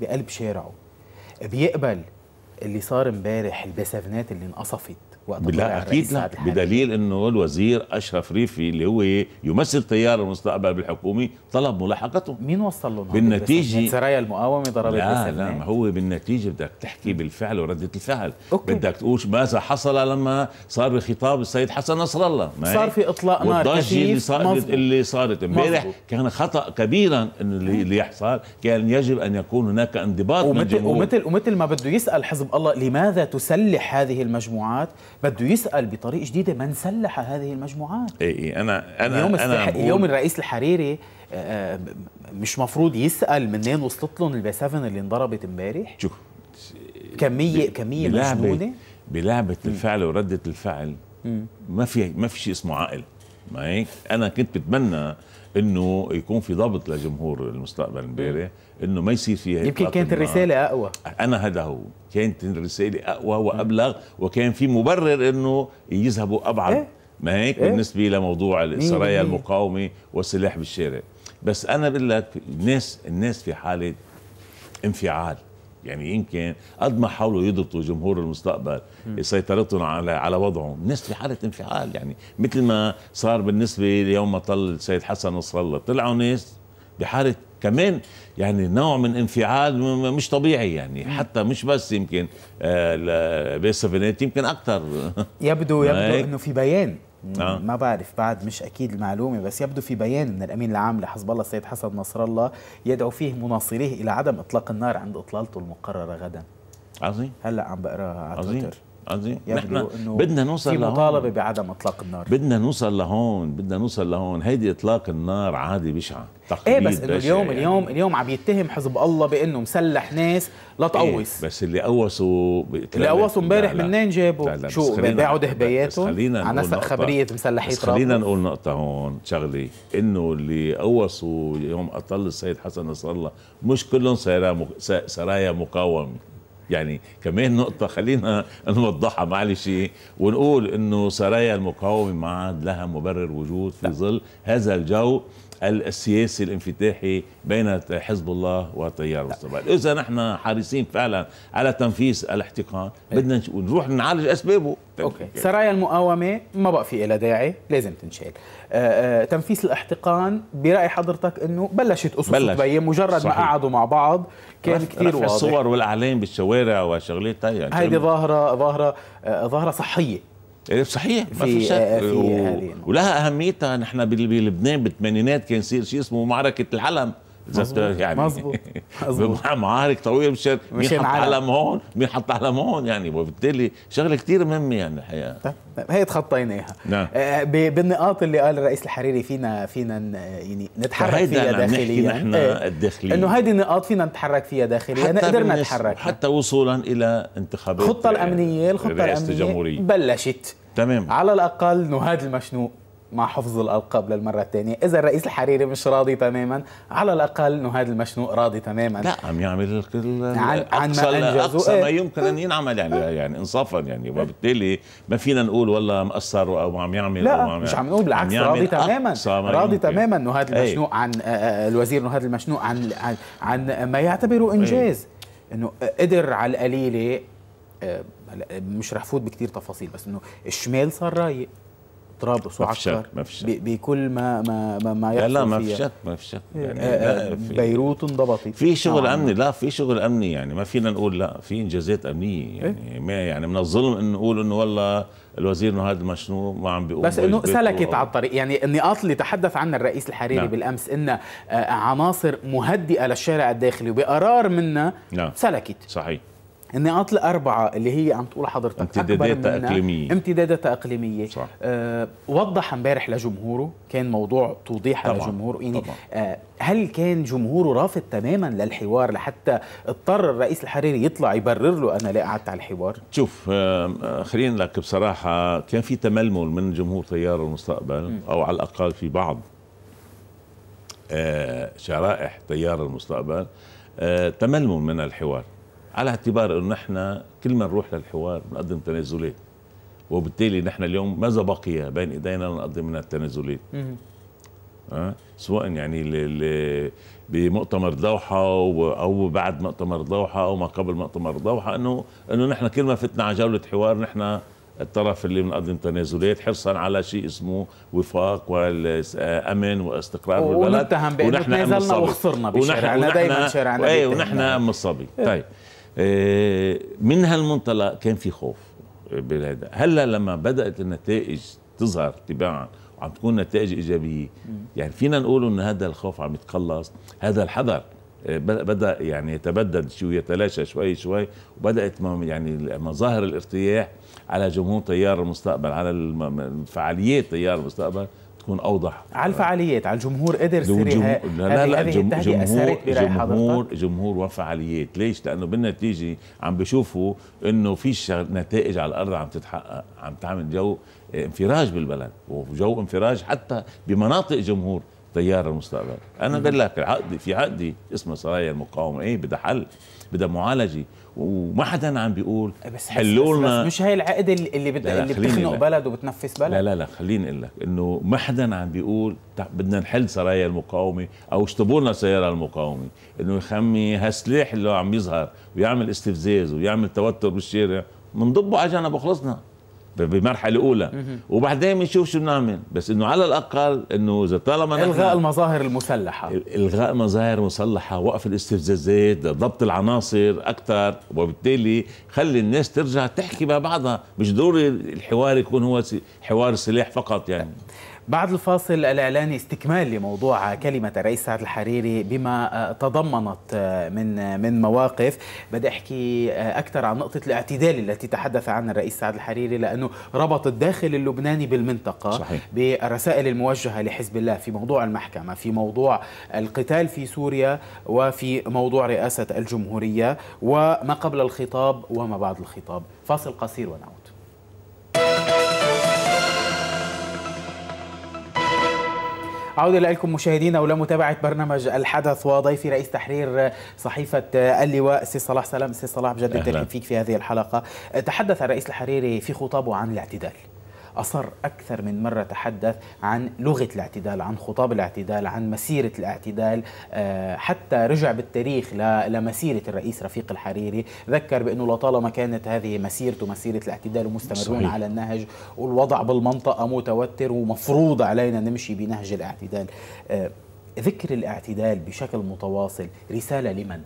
بقلب شارعه بيقبل اللي صار امبارح البسفنات اللي انقصفت لا اكيد لا بدليل انه الوزير اشرف ريفي اللي هو يمثل تيار المستقبل الحكومي طلب ملاحقته مين وصل لهم بالنتيجه سرايا المقاومه ضربت لا لا ما هو بالنتيجه بدك تحكي بالفعل ورده الفعل أوكي. بدك تقول ماذا حصل لما صار بخطاب السيد حسن نصر الله ما صار في اطلاق نار والضجه اللي صارت اللي صارت امبارح كان خطا كبيرا اللي يحصل كان يجب ان يكون هناك انضباط ومثل ومثل ومثل ما بده يسال حزب الله لماذا تسلح هذه المجموعات بده يسال بطريقه جديده من سلح هذه المجموعات اي اي انا انا اليوم انا اليوم الرئيس الحريري آه، آه، مش مفروض يسال منين وصلت لهم البي 7 اللي انضربت امبارح شوف كميه كميه بلعبة مجنونه بلعبه الفعل ورده الفعل ما في ما في شيء اسمه عقل ما هيك انا كنت بتمنى انه يكون في ضبط لجمهور المستقبل امبارح انه ما يصير فيها يمكن كانت الرساله اقوى انا هذا هو كانت الرساله اقوى وابلغ وكان في مبرر انه يذهبوا ابعد إيه؟ ما هيك إيه؟ بالنسبه لموضوع السرايا المقاومه والسلاح بالشارع بس انا بقول لك الناس الناس في حاله انفعال يعني يمكن قد ما حاولوا يضبطوا جمهور المستقبل سيطرتهم على على وضعهم الناس في حاله انفعال يعني مثل ما صار بالنسبه ليوم ما طل السيد حسن نصر الله طلعوا ناس بحاله كمان يعني نوع من انفعال مش طبيعي يعني حتى مش بس يمكن بيس آه، يمكن اكثر يبدو يبدو انه في بيان آه. ما بعرف بعد مش اكيد المعلومه بس يبدو في بيان من الامين العام لحزب الله السيد حسن نصر الله يدعو فيه مناصريه الى عدم اطلاق النار عند اطلالته المقرره غدا عظيم هلا عم بقراها على عظيم. تويتر عظيم نحن بدنا نوصل لهون في مطالبه بعدم اطلاق النار بدنا نوصل لهون بدنا نوصل لهون هيدي اطلاق النار عادي بشعه تقليد ايه بس انه اليوم يعني. اليوم اليوم عم يتهم حزب الله بانه مسلح ناس لتقوص إيه بس اللي قوصوا اللي قوصوا امبارح منين جابوا شو بيبيعوا دهبياتهم على نسق خبريه مسلحي بس خلينا نقول نقطه هون شغله انه اللي قوصوا يوم اطل السيد حسن نصر الله مش كلهم سرايا مقاومه يعني كمان نقطة خلينا نوضحها معلش ونقول انه سرايا المقاومة ما عاد لها مبرر وجود في ظل هذا الجو السياسي الانفتاحي بين حزب الله والتيار والصبايا اذا نحن حريصين فعلا على تنفيذ الاحتقان إيه. بدنا نروح نعالج اسبابه اوكي سرايا المقاومه ما بقى في لها داعي لازم تنشال آه، آه، تنفيذ الاحتقان براي حضرتك انه بلشت اسس بلش. تبين مجرد صحيح. ما قعدوا مع بعض كان رف كثير رفع واضح الصور والاعلام بالشوارع وشغلات هيدي ظاهره ظاهره آه، ظاهره صحيه إيه، صحيح ما في شك آه، و... ولها اهميتها نحن بلبنان بالثمانينات كان يصير شيء اسمه معركه العلم ده يعني مظبوط معارك طويله مش مين حط علم هون مين حط علم هون يعني وبالتالي شغله كثير مهمه يعني الحقيقه طيب، طيب، هي تخطيناها نعم آه، بالنقاط اللي قال الرئيس الحريري فينا فينا يعني نتحرك فيها داخليا إيه. نحن الداخلية انه هيدي النقاط فينا نتحرك فيها داخليا قدرنا نتحرك حتى وصولا الى انتخابات الخطه الامنيه الخطه الامنيه بلشت تمام على الاقل نهاد المشنوق مع حفظ الألقاب للمرة الثانية إذا الرئيس الحريري مش راضي تماما على الأقل أنه هذا المشنوق راضي تماما لا عم يعمل عن, نعم، عن ما أقصى إيه؟ ما يمكن أن ينعمل يعني إيه. يعني إنصافا يعني وبالتالي ما فينا نقول والله مقصر أو عم يعمل لا أو عم مش عم نقول بالعكس عم راضي تماما راضي تماما أنه هذا إيه. المشنوق عن آه، آه، الوزير أنه هذا المشنوق عن عن, عن ما يعتبره إيه. إنجاز أنه قدر على القليلة آه، مش رح فوت بكثير تفاصيل بس انه الشمال صار رايق طرابلس وعكار ما بكل ما ما ما, ما لا لا ما في شك ما في شك آه، يعني آه، آه، بيروت انضبطت في شغل نعم. امني لا في شغل امني يعني ما فينا نقول لا في انجازات امنيه يعني إيه؟ ما يعني من الظلم انه نقول انه والله الوزير انه هذا مشنو ما عم بيقول بس انه سلكت و... على الطريق يعني النقاط اللي تحدث عنها الرئيس الحريري نعم. بالامس ان عناصر مهدئه للشارع الداخلي وبقرار منا نعم. سلكت صحيح النقاط الاربعه اللي هي عم تقول حضرتك امتدادات أقليمية امتدادات أقليمية صح. أه وضح امبارح لجمهوره كان موضوع توضيح طبعًا. لجمهوره يعني طبعًا. أه هل كان جمهوره رافض تماما للحوار لحتى اضطر الرئيس الحريري يطلع يبرر له انا لا قعدت على الحوار شوف آه، خلينا لك بصراحه كان في تململ من جمهور تيار المستقبل م. او على الاقل في بعض آه، شرائح تيار المستقبل آه، تململ من الحوار على اعتبار انه نحن كل ما نروح للحوار بنقدم تنازلات وبالتالي نحن اليوم ماذا بقي بين ايدينا نقدم من التنازلات أه؟ سواء يعني ل... ل... بمؤتمر دوحه و... او بعد مؤتمر دوحه او ما قبل مؤتمر دوحه انه انه نحن كل ما فتنا على جوله حوار نحن الطرف اللي بنقدم تنازلات حرصا على شيء اسمه وفاق والامن واستقرار بالبلد ونتهم بانه تنازلنا وخسرنا بشارعنا دائما شارعنا إيه، ونحن ام الصبي نعم. طيب إيه، من هالمنطلق كان في خوف بالهذا هلا لما بدات النتائج تظهر تباعا وعم تكون نتائج ايجابيه يعني فينا نقول ان هذا الخوف عم يتقلص هذا الحذر إيه، بدا يعني يتبدد شو يتلاشى شوي شوي وبدات يعني مظاهر الارتياح على جمهور تيار المستقبل على فعاليات تيار المستقبل تكون اوضح على الفعاليات على الجمهور قدر جم... لا لا لا جم... جمهور جمهور جمهور وفعاليات ليش لانه بالنتيجه عم بشوفوا انه في نتائج على الارض عم تتحقق عم تعمل جو آه، انفراج بالبلد وجو انفراج حتى بمناطق جمهور تيار المستقبل انا بقول لك عقدي في عقدي اسمه سرايا المقاومه ايه بدها حل بدها معالجه وما حدا عم بيقول إيه، بس حلوا لنا بس مش هي العقد اللي بد... لا لا اللي بتخنق بلد وبتنفس بلد لا لا لا خليني اقول لك انه ما حدا عم بيقول بدنا نحل سرايا المقاومه او اشطبوا لنا سيارة المقاومه انه يخمي هالسلاح اللي عم يظهر ويعمل استفزاز ويعمل توتر بالشارع بنضبه على جنب وخلصنا بمرحله اولى وبعدين بنشوف شو بنعمل بس انه على الاقل انه اذا طالما الغاء المظاهر المسلحه الغاء مظاهر مسلحه وقف الاستفزازات ضبط العناصر اكثر وبالتالي خلي الناس ترجع تحكي مع بعضها مش ضروري الحوار يكون هو حوار سلاح فقط يعني بعد الفاصل الإعلاني استكمال لموضوع كلمة الرئيس سعد الحريري بما آه، تضمنت آه، من آه، من مواقف بدي أحكي أكثر عن نقطة الاعتدال التي تحدث عنها الرئيس سعد الحريري لأنه ربط الداخل اللبناني بالمنطقة صحيح. بالرسائل الموجهة لحزب الله في موضوع المحكمة في موضوع القتال في سوريا وفي موضوع رئاسة الجمهورية وما قبل الخطاب وما بعد الخطاب فاصل قصير ونعود عودة لكم مشاهدينا ولمتابعة برنامج الحدث وضيفي رئيس تحرير صحيفة اللواء سي صلاح سلام سي صلاح بجد فيك في هذه الحلقة تحدث الرئيس الحريري في خطابه عن الاعتدال أصر أكثر من مرة تحدث عن لغة الاعتدال عن خطاب الاعتدال عن مسيرة الاعتدال آه، حتى رجع بالتاريخ لمسيرة الرئيس رفيق الحريري ذكر بأنه لطالما كانت هذه مسيرته مسيرة الاعتدال ومستمرون صحيح. على النهج والوضع بالمنطقة متوتر ومفروض علينا نمشي بنهج الاعتدال آه، ذكر الاعتدال بشكل متواصل رسالة لمن؟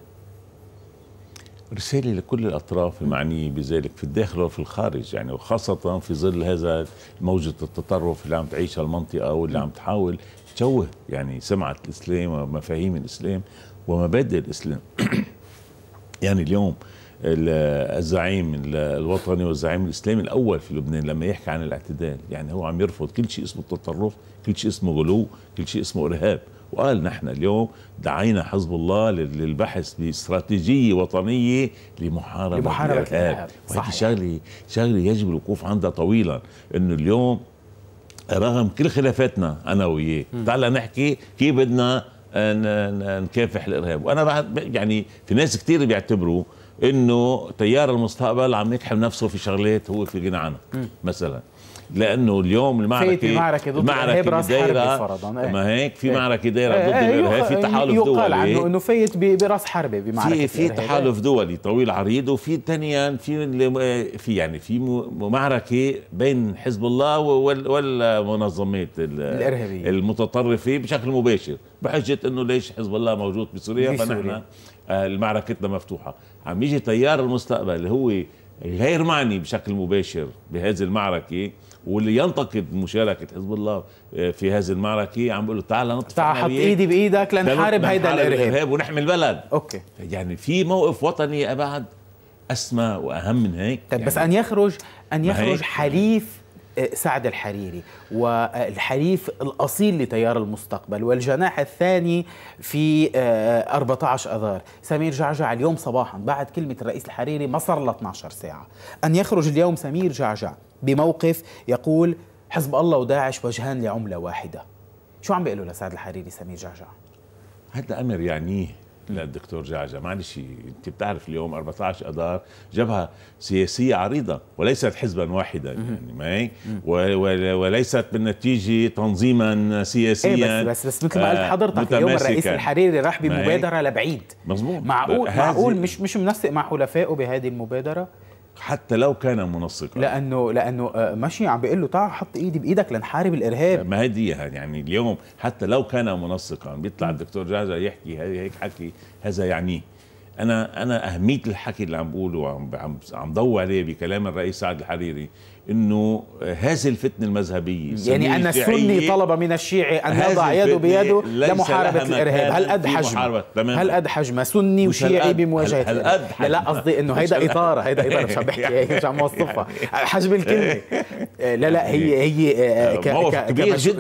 رسالة لكل الأطراف المعنية بذلك في الداخل وفي الخارج يعني وخاصة في ظل هذا موجة التطرف اللي عم تعيشها المنطقة واللي عم تحاول تشوه يعني سمعة الإسلام ومفاهيم الإسلام ومبادئ الإسلام يعني اليوم الزعيم الوطني والزعيم الاسلامي الاول في لبنان لما يحكي عن الاعتدال يعني هو عم يرفض كل شيء اسمه التطرف كل شيء اسمه غلو كل شيء اسمه ارهاب وقال نحن اليوم دعينا حزب الله للبحث باستراتيجيه وطنيه لمحاربه, لمحاربة الارهاب وهذه شغله شغله يجب الوقوف عندها طويلا انه اليوم رغم كل خلافاتنا انا وياه تعال نحكي كيف بدنا نكافح الارهاب وانا بعد يعني في ناس كثير بيعتبروا انه تيار المستقبل عم يكحم نفسه في شغلات هو في غنى عنها مثلا لانه اليوم المعركه في معركه ضد الارهاب راس دايره فرضا إيه. ما هيك في إيه. معركه دايره إيه، ضد الارهاب في تحالف يقال دولي يقال عنه انه فايت براس حربه بمعركه في في تحالف دولي طويل عريض وفي ثانيا في في يعني في معركه بين حزب الله والمنظمات الارهابيه المتطرفه بشكل مباشر بحجه انه ليش حزب الله موجود بسوريا فنحن آه، معركتنا مفتوحه عم يجي تيار المستقبل هو غير معني بشكل مباشر بهذه المعركه واللي ينتقد مشاركه حزب الله آه، في هذه المعركه عم بيقول له تعال نطفي تعال حط ايدي بايدك لنحارب هيدا الارهاب ونحمي البلد اوكي يعني في موقف وطني ابعد اسمى واهم من هيك طيب يعني بس ان يخرج ان يخرج حليف آه، سعد الحريري والحليف الأصيل لتيار المستقبل والجناح الثاني في 14 آه، أذار سمير جعجع اليوم صباحا بعد كلمة الرئيس الحريري ما صار له 12 ساعة أن يخرج اليوم سمير جعجع بموقف يقول حزب الله وداعش وجهان لعملة واحدة شو عم بيقولوا لسعد الحريري سمير جعجع؟ هذا أمر يعنيه للدكتور جعجع معلش انت بتعرف اليوم 14 اذار جبهه سياسيه عريضه وليست حزبا واحدا يعني ما هي وليست بالنتيجه تنظيما سياسيا ايه بس بس بس مثل ما قلت آه، حضرتك اليوم الرئيس الحريري راح بمبادره لبعيد مزبوط معقول معقول مش مش منسق مع حلفائه بهذه المبادره حتى لو كان منسقا لانه لانه آه، ماشي عم بيقول له تعال حط ايدي بايدك لنحارب الارهاب ما هي دي يعني،, يعني اليوم حتى لو كان منسقا بيطلع الدكتور جعجع يحكي هيك حكي هذا يعنيه انا انا اهميه الحكي اللي عم بقوله وعم عم عم ضوي عليه بكلام الرئيس سعد الحريري انه هذه الفتنه المذهبيه يعني ان السني طلب من الشيعي ان يضع يده بيده لمحاربه الارهاب هل ادحج هل ادحج ما سني وشيعي بمواجهه هل, ادحج لا قصدي انه هيدا اطار هيدا اطار مش عم بحكي هيك مش عم اوصفها حجم الكلمه لا لا هي يعني هي آه، آه،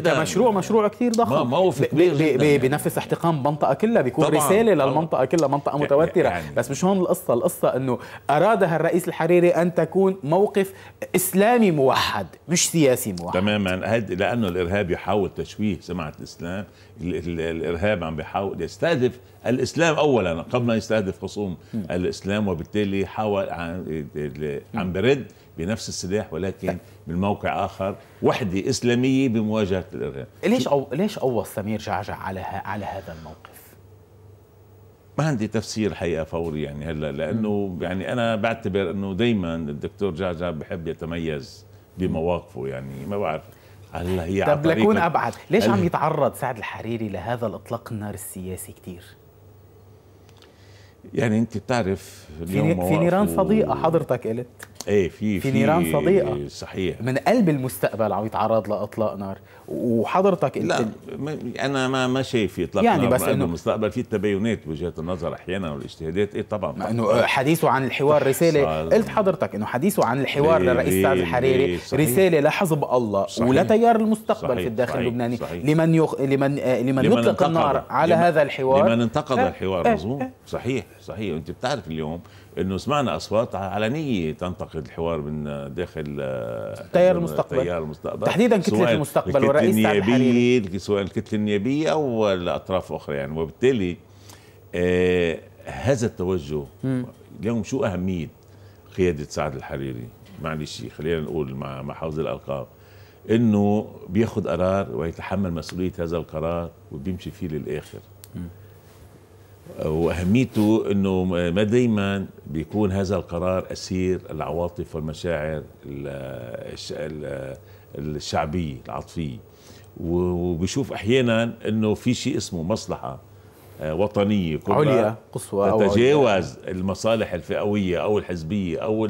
كمشروع مشروع كثير ضخم موقف كبير يعني. بنفس احتقان منطقه كلها بيكون رساله للمنطقه كلها منطقه يعني- متوتره بس مش هون القصه القصه انه ارادها الرئيس الحريري ان تكون موقف اسلامي إسلامي موحد مش سياسي موحد تماما هذا لأنه الإرهاب يحاول تشويه سمعة الإسلام الإرهاب عم بيحاول يستهدف الإسلام أولا قبل ما يستهدف خصوم م. الإسلام وبالتالي حاول عم برد بنفس السلاح ولكن طيب. من موقع اخر وحده اسلاميه بمواجهه الارهاب ليش أو ليش اوص سمير جعجع على على هذا الموقف ما عندي تفسير حقيقه فوري يعني هلا لانه يعني انا بعتبر انه دائما الدكتور جعجع بحب يتميز بمواقفه يعني ما بعرف هلا هي طب لكون ابعد ليش عم يتعرض سعد الحريري لهذا الاطلاق النار السياسي كثير يعني انت بتعرف اليوم في, في نيران صديقه حضرتك قلت ايه في في نيران صديقه صحيح من قلب المستقبل عم يتعرض لاطلاق نار وحضرتك لا انا ما ما شايف في اطلاق يعني نار بس انه المستقبل في تباينات بوجهات النظر احيانا والاجتهادات ايه طبعا, انه آه، حديثه عن الحوار رساله قلت حضرتك انه حديثه عن الحوار إيه، للرئيس سعد إيه، الحريري إيه، رساله لحزب الله صحيح. ولتيار المستقبل صحيح. في الداخل صحيح. اللبناني صحيح. لمن يخ... لمن آه، لمن, يطلق النار على هذا الحوار لمن انتقد الحوار مظبوط صحيح صحيح انت بتعرف اليوم انه سمعنا اصوات علنيه تنتقد الحوار من آه، داخل آه، تيار المستقبل تيار المستقبل تحديدا كتله المستقبل والرئيس النيابيه سواء الكتله النيابيه او الاطراف الاخرى يعني وبالتالي آه هذا التوجه اليوم شو اهميه قياده سعد الحريري معلش خلينا نقول مع مع حوز الالقاب انه بياخذ قرار ويتحمل مسؤوليه هذا القرار وبيمشي فيه للاخر م. واهميته انه ما دائما بيكون هذا القرار اسير العواطف والمشاعر الشعبيه العاطفيه وبشوف احيانا انه في شيء اسمه مصلحه آه، وطنيه كبرى عليا قصوى تتجاوز المصالح الفئويه او الحزبيه او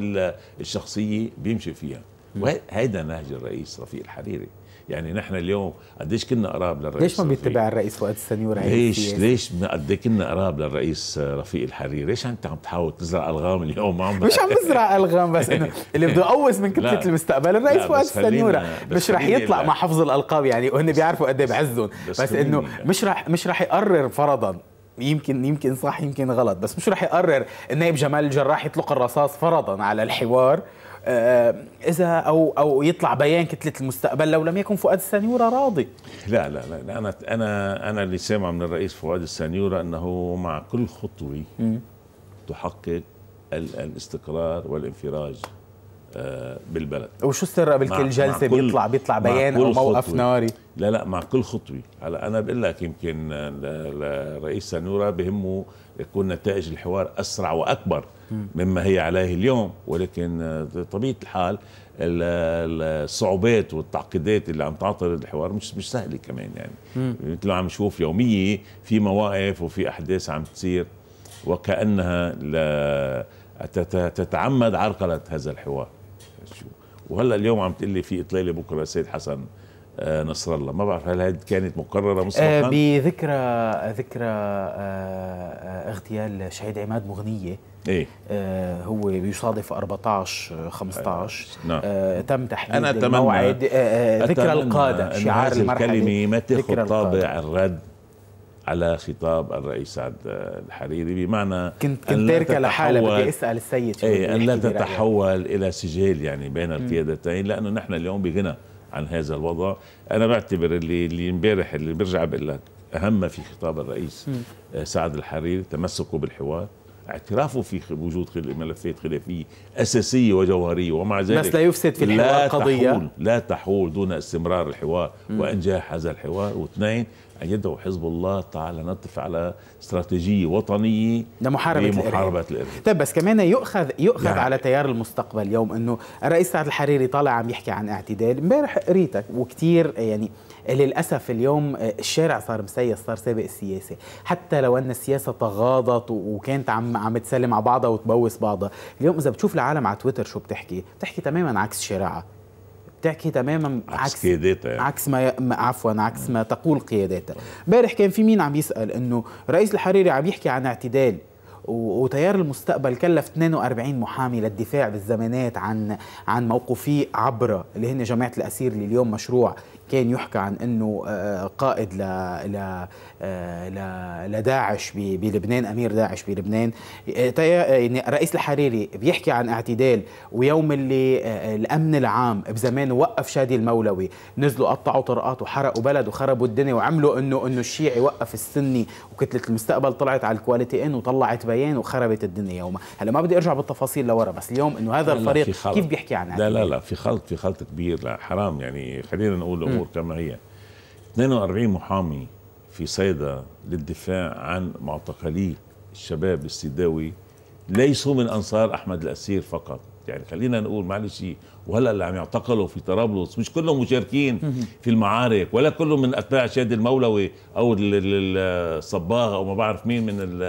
الشخصيه بيمشي فيها وهذا نهج الرئيس رفيق الحريري يعني نحن اليوم قديش كنا قراب للرئيس ليش ما بيتبع الرئيس فؤاد السنيور ليش ليش قد إيه كنا قراب للرئيس رفيق الحريري ليش انت عم تحاول تزرع الغام اليوم ما عم مش عم بزرع الغام بس انه اللي بده يقوص من كتله المستقبل الرئيس فؤاد السنيور مش رح يطلع مع حفظ الالقاب يعني وهن بيعرفوا قد ايه بعزهم بس, بس انه مش رح مش رح يقرر فرضا يمكن يمكن صح يمكن غلط بس مش رح يقرر النائب جمال الجراح يطلق الرصاص فرضا على الحوار آه، اذا او او يطلع بيان كتله المستقبل لو لم يكن فؤاد السنيوره راضي لا لا لا, لا انا انا انا اللي سامع من الرئيس فؤاد السنيوره انه مع كل خطوه تحقق الاستقرار والانفراج آه، بالبلد السر قبل كل جلسه بيطلع بيطلع بيان او موقف خطوي. ناري لا لا مع كل خطوه هلا انا بقول لك يمكن الرئيس سنوره بهمه يكون نتائج الحوار اسرع واكبر مما هي عليه اليوم ولكن آه، طبيعه الحال الصعوبات والتعقيدات اللي عم تعطل الحوار مش مش سهله كمان يعني مثل ما عم نشوف يوميه في مواقف وفي احداث عم تصير وكانها تتعمد عرقله هذا الحوار وهلا اليوم عم تقول لي في اطلاله بكره السيد حسن آه، نصر الله ما بعرف هل هذه كانت مقرره آه، مسبقا بذكرى ذكرى آه، اغتيال شهيد عماد مغنيه ايه هو بيصادف 14 15 نعم. تم تحديد أنا أتمنى الموعد ذكرى القاده شعار المرحله الكلمه ما تاخذ طابع الرد على خطاب الرئيس سعد الحريري بمعنى كنت كنت تاركه لحالها بدي اسال السيد ايه ان لا تتحول الى سجال يعني بين القيادتين لانه نحن اليوم بغنى عن هذا الوضع انا بعتبر اللي اللي امبارح اللي برجع بقول لك اهم ما في خطاب الرئيس مم. سعد الحريري تمسكه بالحوار اعترافه في وجود ملفات خلافيه اساسيه وجوهريه ومع ذلك بس لا يفسد في الحوار لا قضيه تحول لا تحول دون استمرار الحوار وانجاح هذا الحوار واثنين أن يدعو حزب الله تعالى نطف على استراتيجية وطنية لمحاربة الإرهاب طيب بس كمان يؤخذ يؤخذ يعني على تيار المستقبل اليوم أنه الرئيس سعد الحريري طالع عم يحكي عن اعتدال امبارح قريتك وكتير يعني للأسف اليوم الشارع صار مسيس صار سابق السياسة حتى لو أن السياسة تغاضت وكانت عم عم تسلم على بعضها وتبوس بعضها اليوم إذا بتشوف العالم على تويتر شو بتحكي بتحكي تماما عكس شارعها تحكي تماما عكس, قياداتها يعني. عكس ما عفوا عكس ما تقول قياداتها امبارح كان في مين عم يسال انه رئيس الحريري عم يحكي عن اعتدال وتيار المستقبل كلف 42 محامي للدفاع بالزمانات عن عن موقفي عبرة اللي هن جماعة الأسير اللي اليوم مشروع كان يحكى عن انه آه، آه، قائد ل ل آه، لداعش بلبنان امير داعش بلبنان يعني رئيس الحريري بيحكي عن اعتدال ويوم اللي الامن العام بزمان وقف شادي المولوي نزلوا قطعوا طرقات وحرقوا بلد وخربوا الدنيا وعملوا انه انه الشيعي وقف السني وكتله المستقبل طلعت على الكواليتي ان وطلعت بيان وخربت الدنيا يوما هلا ما بدي ارجع بالتفاصيل لورا بس اليوم انه هذا الفريق كيف بيحكي عن لا لا لا في خلط في خلط كبير لا حرام يعني خلينا نقول كما هي 42 محامي في صيدا للدفاع عن معتقلي الشباب السيداوي ليسوا من انصار احمد الاسير فقط يعني خلينا نقول معلش وهلا اللي عم يعتقلوا في طرابلس مش كلهم مشاركين في المعارك ولا كلهم من اتباع شادي المولوي او الصباغ او ما بعرف مين من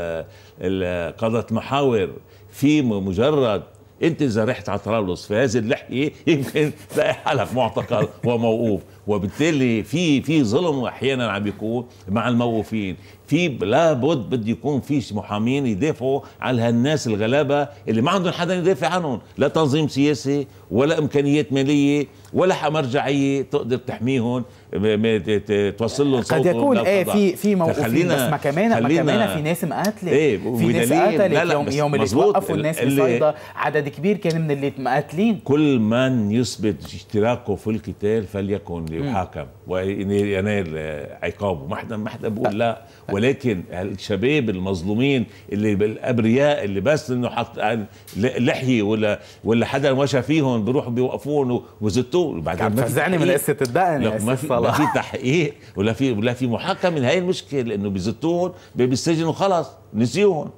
قاده المحاور في مجرد انت اذا رحت على طرابلس في هذه اللحيه يمكن تلاقي حالك معتقل وموقوف وبالتالي في في ظلم احيانا عم بيكون مع الموقوفين في لابد بده يكون في محامين يدافعوا على هالناس الغلابه اللي ما عندهم حدا يدافع عنهم لا تنظيم سياسي ولا امكانيات ماليه ولا مرجعيه تقدر تحميهم توصل له قد يكون ايه في في موقفين بس ما كمان ما كمان في ناس مقاتله ايه في ناس قتلت لا لا يوم, يوم اللي توقفوا الناس بصيدا عدد كبير كان من اللي مقاتلين كل من يثبت اشتراكه في القتال فليكن ليحاكم وينال آه، عقابه ما حدا ما حدا بيقول لا ولكن الشباب المظلومين اللي بالابرياء اللي بس انه حط آه، لحيه ولا ولا حدا مشى فيهم بيروحوا بيوقفون وزتوه بعدين فزعني من قصه الدقن ما في لا في تحقيق ولا في ولا في محاكمه هاي المشكله لانه بزتوهم بالسجن وخلص نسيوهم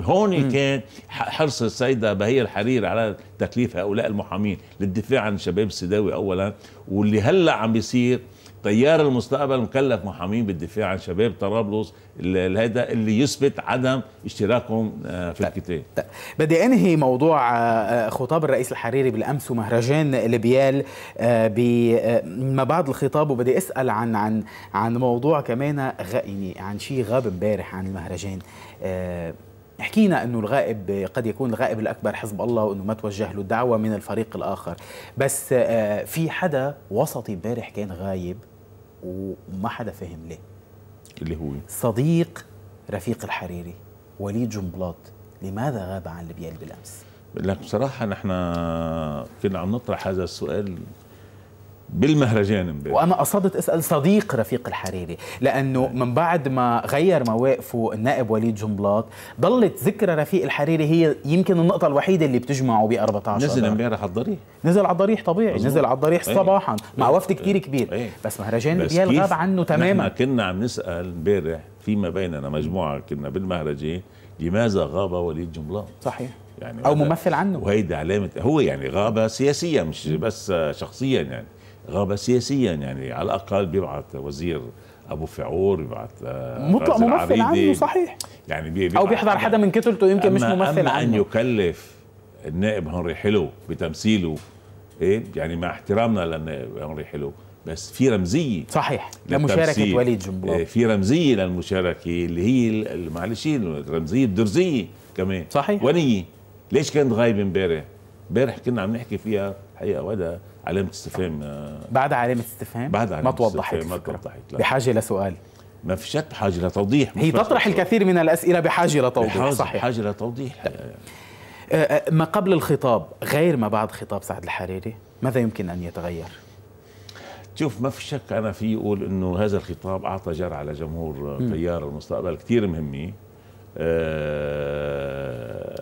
هون كان حرص السيده بهية الحرير على تكليف هؤلاء المحامين للدفاع عن شباب السداوي اولا واللي هلا عم بيصير تيار المستقبل مكلف محامين بالدفاع عن شباب طرابلس هذا اللي يثبت عدم اشتراكهم آه، في طيب، الكتاب طيب. بدي انهي موضوع آه، آه، خطاب الرئيس الحريري بالامس ومهرجان لبيال بما بعد الخطاب وبدي اسال عن عن عن موضوع كمان يعني عن شيء غاب امبارح عن المهرجان حكينا انه الغائب قد يكون الغائب الاكبر حزب الله وانه ما توجه له الدعوه من الفريق الاخر بس في حدا وسطي امبارح كان غايب وما حدا فهم ليه اللي هو إيه؟ صديق رفيق الحريري وليد جنبلاط لماذا غاب عن البيال بالامس؟ لك بصراحة نحن كنا عم نطرح هذا السؤال بالمهرجان امبارح وانا قصدت اسال صديق رفيق الحريري لانه من بعد ما غير مواقفه النائب وليد جنبلاط ضلت ذكرى رفيق الحريري هي يمكن النقطه الوحيده اللي بتجمعه ب 14 نزل امبارح على الضريح نزل على الضريح طبيعي مزبوط. نزل على الضريح ايه. صباحا مع ايه. وفد كتير كبير ايه. بس مهرجان بيال غاب عنه تماما نحن كنا عم نسال امبارح فيما بيننا مجموعه كنا بالمهرجان لماذا غاب وليد جنبلاط صحيح يعني او ممثل عنه وهيدي علامه هو يعني غاب سياسيا مش بس شخصيا يعني غاب سياسيا يعني على الاقل بيبعث وزير ابو فعور بيبعث آه، مطلق ممثل عنه صحيح يعني بيبعت او بيحضر حدا من كتلته يمكن مش ممثل أما عنه ان يكلف النائب هنري حلو بتمثيله ايه يعني مع احترامنا للنائب هنري حلو بس في رمزيه صحيح لمشاركه وليد جنبلاوي في رمزيه للمشاركه اللي هي معلش الرمزيه الدرزيه كمان صحيح ونيه ليش كانت غايبه امبارح؟ امبارح كنا عم نحكي فيها حقيقه وهذا علامه استفهام آه، بعد علامه استفهام بعد علامه ما توضحت ما توضحت بحاجه لسؤال ما في شك بحاجه لتوضيح هي تطرح الكثير من الاسئله بحاجه لتوضيح بحاجة صحيح بحاجه لتوضيح طيب. آه، آه، ما قبل الخطاب غير ما بعد خطاب سعد الحريري ماذا يمكن ان يتغير؟ شوف ما في شك انا في اقول انه هذا الخطاب اعطى جرعه على جمهور تيار المستقبل كثير مهمه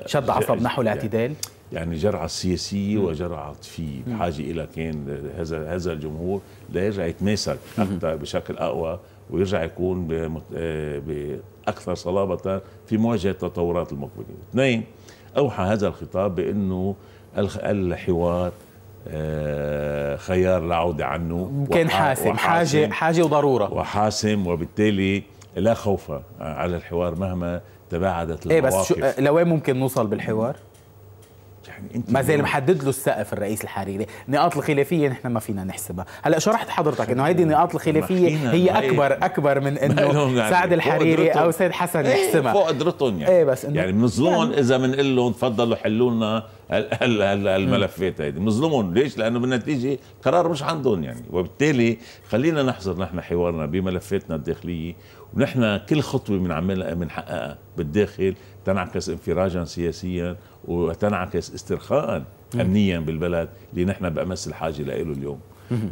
شد عصب نحو الاعتدال يعني جرعة سياسية وجرعة عاطفية بحاجة إلى كان هذا هذا الجمهور ليرجع يتماسك أكثر بشكل أقوى ويرجع يكون آه، بأكثر صلابة في مواجهة التطورات المقبلة. اثنين أوحى هذا الخطاب بأنه الحوار آه، خيار لا عودة عنه كان حاسم حاجة حاجة وضرورة وحاسم وبالتالي لا خوف على الحوار مهما تباعدت المواقف ايه بس شو لوين ممكن نوصل بالحوار؟ يعني انت ما زال محدد له السقف الرئيس الحريري نقاط الخلافيه نحن ما فينا نحسبها هلا شرحت حضرتك انه هيدي النقاط الخلافيه هي اكبر اكبر من انه يعني. سعد الحريري او سيد حسن ايه يحسمها فوق قدرتهم يعني ايه بس يعني بنظلمهم يعني اذا بنقول لهم تفضلوا حلوا لنا الملفات هيدي بنظلمهم ليش لانه بالنتيجه القرار مش عندهم يعني وبالتالي خلينا نحظر نحن حوارنا بملفاتنا الداخليه ونحن كل خطوه بنعملها بنحققها بالداخل تنعكس انفراجا سياسيا وتنعكس استرخاء امنيا بالبلد اللي نحن بامس الحاجه له اليوم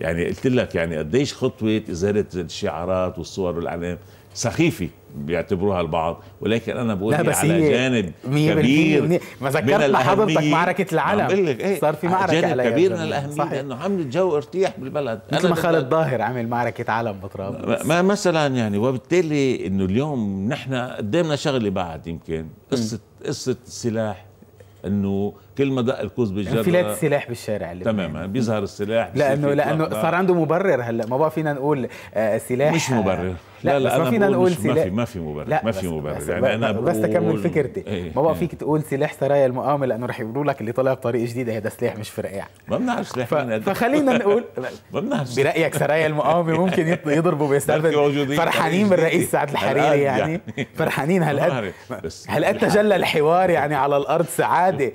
يعني قلت لك يعني قديش خطوه ازاله الشعارات والصور والاعلام سخيفه بيعتبروها البعض ولكن انا بقول لك على جانب كبير ما ذكرت لحضرتك معركه العالم ايه صار في معركه جانب كبير من الاهميه لانه عمل الجو ارتياح بالبلد مثل ما خالد ظاهر عمل معركه عالم بطرابلس ما مثلا يعني وبالتالي انه اليوم نحن قدامنا شغله بعد يمكن قصه قصه السلاح انه كل ما دق القوس بالجرة انفلات السلاح بالشارع اللي تماما بيظهر السلاح لانه لانه صار عنده مبرر هلا ما بقى فينا نقول آه، سلاح مش مبرر لا لا, لا ما فينا نقول سلاح ما في ما في مبرر ما في مبرر بس يعني انا بس تكمل فكرتي ايه ما بقى إيه. فيك تقول سلاح سرايا المقاومه لانه رح يقولوا لك اللي طلع بطريق جديده هذا سلاح مش فرقاع يعني. ما بنعرف سلاح فخلينا نقول ما بنعرف برايك سرايا المقاومه ممكن يضربوا باستقبال فرحانين بالرئيس سعد الحريري يعني. يعني فرحانين هالقد هالقد تجلى الحوار يعني على الارض سعاده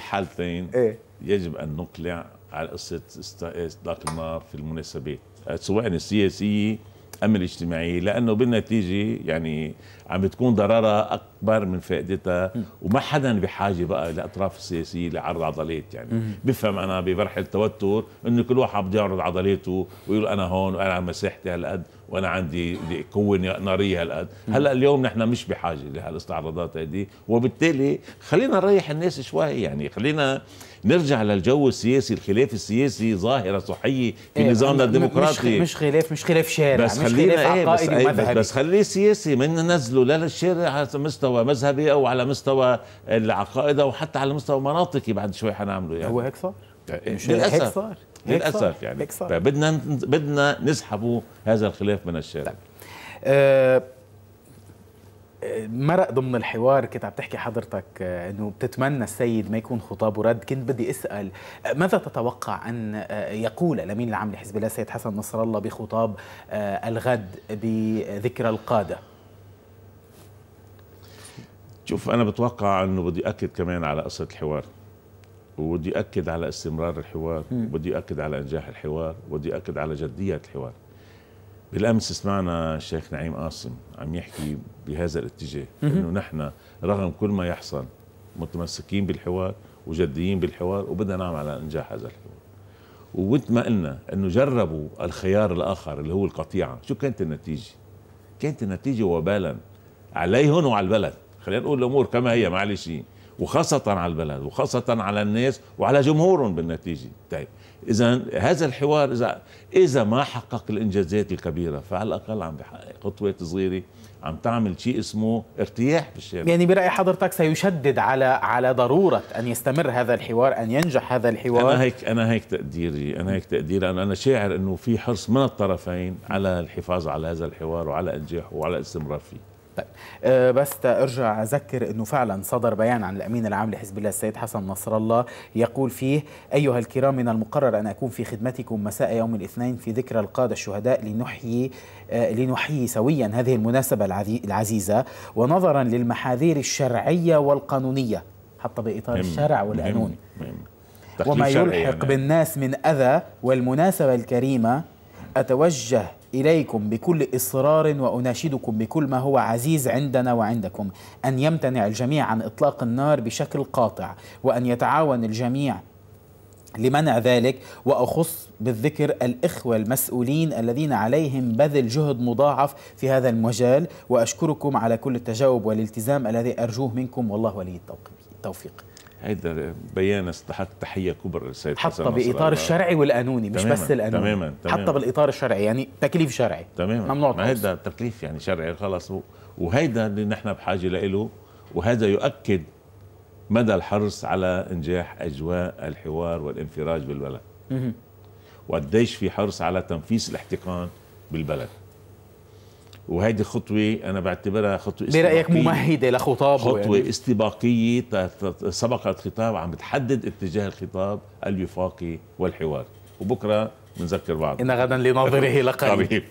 الحالتين إيه؟ يجب أن نقلع على قصة إطلاق إيه، النار في المناسبات أه، سواء السياسية أم الاجتماعية لأنه بالنتيجة يعني عم بتكون ضررها أكبر من فائدتها وما حدا بحاجة بقى لأطراف السياسية لعرض عضلات يعني بفهم أنا بمرحلة توتر إنه كل واحد بده يعرض عضلاته ويقول أنا هون وأنا على مساحتي هالقد وانا عندي قوه ناريه هالقد هلا اليوم نحن مش بحاجه لهالاستعراضات هذه وبالتالي خلينا نريح الناس شوي يعني خلينا نرجع للجو السياسي الخلاف السياسي ظاهره صحيه في إيه، نظامنا الديمقراطي مش خلاف مش خلاف شارع بس مش خلينا إيه بس, إيه بس, بس خليه سياسي من ننزله لا للشارع على مستوى مذهبي او على مستوى العقائد او حتى على مستوى مناطقي بعد شوي حنعمله يعني هو هيك صار مش للاسف هيك صار للاسف يعني فبدنا بدنا بدنا نسحبوا هذا الخلاف من الشارع طيب. آه،, أه مرق ضمن الحوار كنت عم تحكي حضرتك آه، انه بتتمنى السيد ما يكون خطابه رد كنت بدي اسال آه، ماذا تتوقع ان يقول الامين العام لحزب الله السيد حسن نصر الله بخطاب الغد بذكرى القاده شوف انا بتوقع انه بدي اكد كمان على قصه الحوار ودي أكد على استمرار الحوار ودي أكد على أنجاح الحوار ودي أكد على جدية الحوار بالأمس سمعنا الشيخ نعيم قاسم عم يحكي بهذا الاتجاه أنه نحن رغم كل ما يحصل متمسكين بالحوار وجديين بالحوار وبدنا نعمل على إنجاح هذا الحوار ومثل ما قلنا أنه جربوا الخيار الآخر اللي هو القطيعة شو كانت النتيجة؟ كانت النتيجة وبالا عليهم وعلى البلد خلينا نقول الأمور كما هي معلش وخاصة على البلد وخاصة على الناس وعلى جمهورهم بالنتيجة طيب إذا هذا الحوار إذا إذا ما حقق الإنجازات الكبيرة فعلى الأقل عم بحقق خطوات صغيرة عم تعمل شيء اسمه ارتياح بالشارع يعني برأي حضرتك سيشدد على على ضرورة أن يستمر هذا الحوار أن ينجح هذا الحوار أنا هيك أنا هيك تقديري أنا هيك تقديري أنا أنا شاعر إنه في حرص من الطرفين على الحفاظ على هذا الحوار وعلى إنجاحه وعلى الاستمرار فيه طيب أه بس ارجع اذكر انه فعلا صدر بيان عن الامين العام لحزب الله السيد حسن نصر الله يقول فيه ايها الكرام من المقرر ان اكون في خدمتكم مساء يوم الاثنين في ذكرى القاده الشهداء لنحيي أه لنحيي سويا هذه المناسبه العزيزه ونظرا للمحاذير الشرعيه والقانونيه حتى باطار مم الشرع والقانون وما يلحق يعني. بالناس من اذى والمناسبه الكريمه اتوجه إليكم بكل إصرار وأناشدكم بكل ما هو عزيز عندنا وعندكم أن يمتنع الجميع عن إطلاق النار بشكل قاطع وأن يتعاون الجميع لمنع ذلك واخص بالذكر الاخوه المسؤولين الذين عليهم بذل جهد مضاعف في هذا المجال واشكركم على كل التجاوب والالتزام الذي ارجوه منكم والله ولي التوفيق هيدا بيان استحق تحيه كبرى للسيد حتى باطار الشرعي والقانوني مش تماماً بس القانوني تماما, تماماً حتى بالاطار الشرعي يعني تكليف شرعي تماما ممنوع ما هيدا تكليف يعني شرعي خلص وهيدا اللي نحن بحاجه له وهذا يؤكد مدى الحرص على انجاح اجواء الحوار والانفراج بالبلد وقديش في حرص على تنفيذ الاحتقان بالبلد وهيدي خطوة أنا بعتبرها خطوة برأيك ممهدة لخطابه يعني؟ خطوة يعني. استباقية سبقت خطاب عم بتحدد اتجاه الخطاب الوفاقي والحوار وبكرة بنذكر بعض إن غدا لناظره لقريب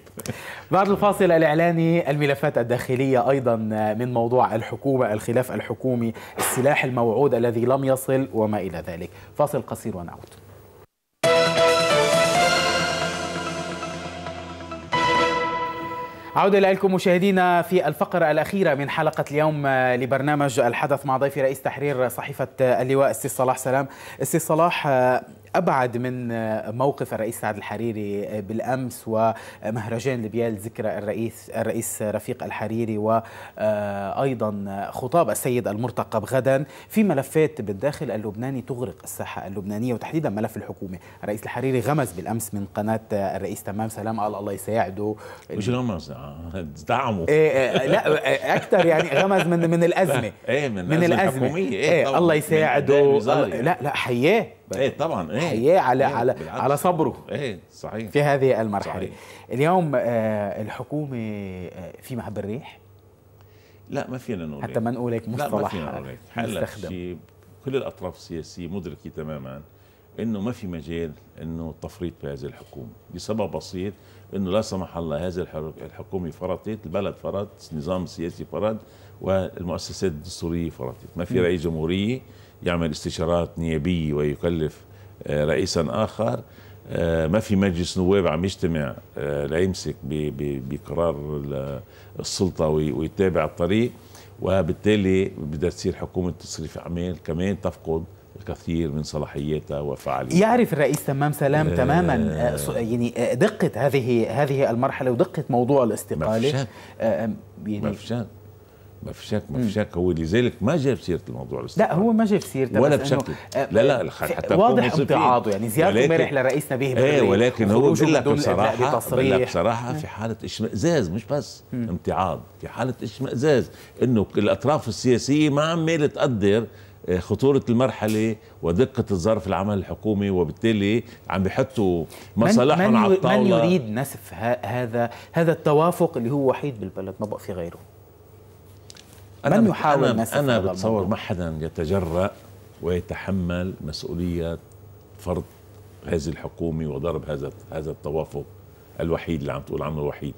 بعد الفاصل الإعلاني الملفات الداخلية أيضا من موضوع الحكومة الخلاف الحكومي السلاح الموعود الذي لم يصل وما إلى ذلك فاصل قصير ونعود عودة لكم مشاهدينا في الفقرة الأخيرة من حلقة اليوم آه، لبرنامج الحدث مع ضيفي رئيس تحرير صحيفة اللواء السي صلاح سلام السي صلاح آه، أبعد من موقف الرئيس سعد الحريري بالأمس ومهرجان لبيال ذكرى الرئيس الرئيس رفيق الحريري وأيضا خطاب السيد المرتقب غدا في ملفات بالداخل اللبناني تغرق الساحة اللبنانية وتحديدا ملف الحكومة الرئيس الحريري غمز بالأمس من قناة الرئيس تمام سلام قال الله يساعده مش غمز آه، دعمه إيه, إيه،, إيه، لا إيه، أكثر يعني غمز من من الأزمة إيه من, من الأزمة, الحكوميه إيه الله يساعده لا لا حياه ايه طبعا ايه حياه على إيه على بالعكس. على صبره ايه صحيح في هذه المرحله صحيح. اليوم آه الحكومه آه في محب الريح لا ما فينا نقول حتى ما نقول هيك مصطلح لا ما فينا نقول هيك كل الاطراف السياسيه مدركه تماما انه ما في مجال انه تفريط في هذه الحكومه لسبب بسيط انه لا سمح الله هذه الحكومه فرطت البلد فرط النظام السياسي فرط والمؤسسات الدستوريه فرطت ما في رئيس جمهوريه يعمل استشارات نيابية ويكلف آه، رئيسا آخر آه، ما في مجلس نواب عم يجتمع آه، ليمسك بقرار السلطة ويتابع الطريق وبالتالي بدها تصير حكومة تصريف أعمال كمان تفقد الكثير من صلاحياتها وفعاليتها يعرف الرئيس تمام سلام آه تماما آه يعني دقة هذه هذه المرحلة ودقة موضوع الاستقالة يعني ما في شك ما في شك ما في شك هو لذلك ما جاب سيره الموضوع الاستقرار لا هو ما جاب سيرته ولا بشكل آه، لا لا حتى واضح امتعاضه يعني زيارته امبارح لرئيسنا به ايه ولكن هو بقول لك بصراحه بصراحه في حاله اشمئزاز مش بس م. امتعاض في حاله اشمئزاز انه الاطراف السياسيه ما عماله تقدر آه، خطورة المرحلة ودقة الظرف العمل الحكومي وبالتالي عم بيحطوا مصالحهم على الطاولة من يريد نسف هذا هذا التوافق اللي هو وحيد بالبلد ما بقى في غيره أنا من يحاول أنا, أنا بتصور ما حدا يتجرأ ويتحمل مسؤولية فرض هذه الحكومة وضرب هذا هذا التوافق الوحيد اللي عم تقول عنه الوحيد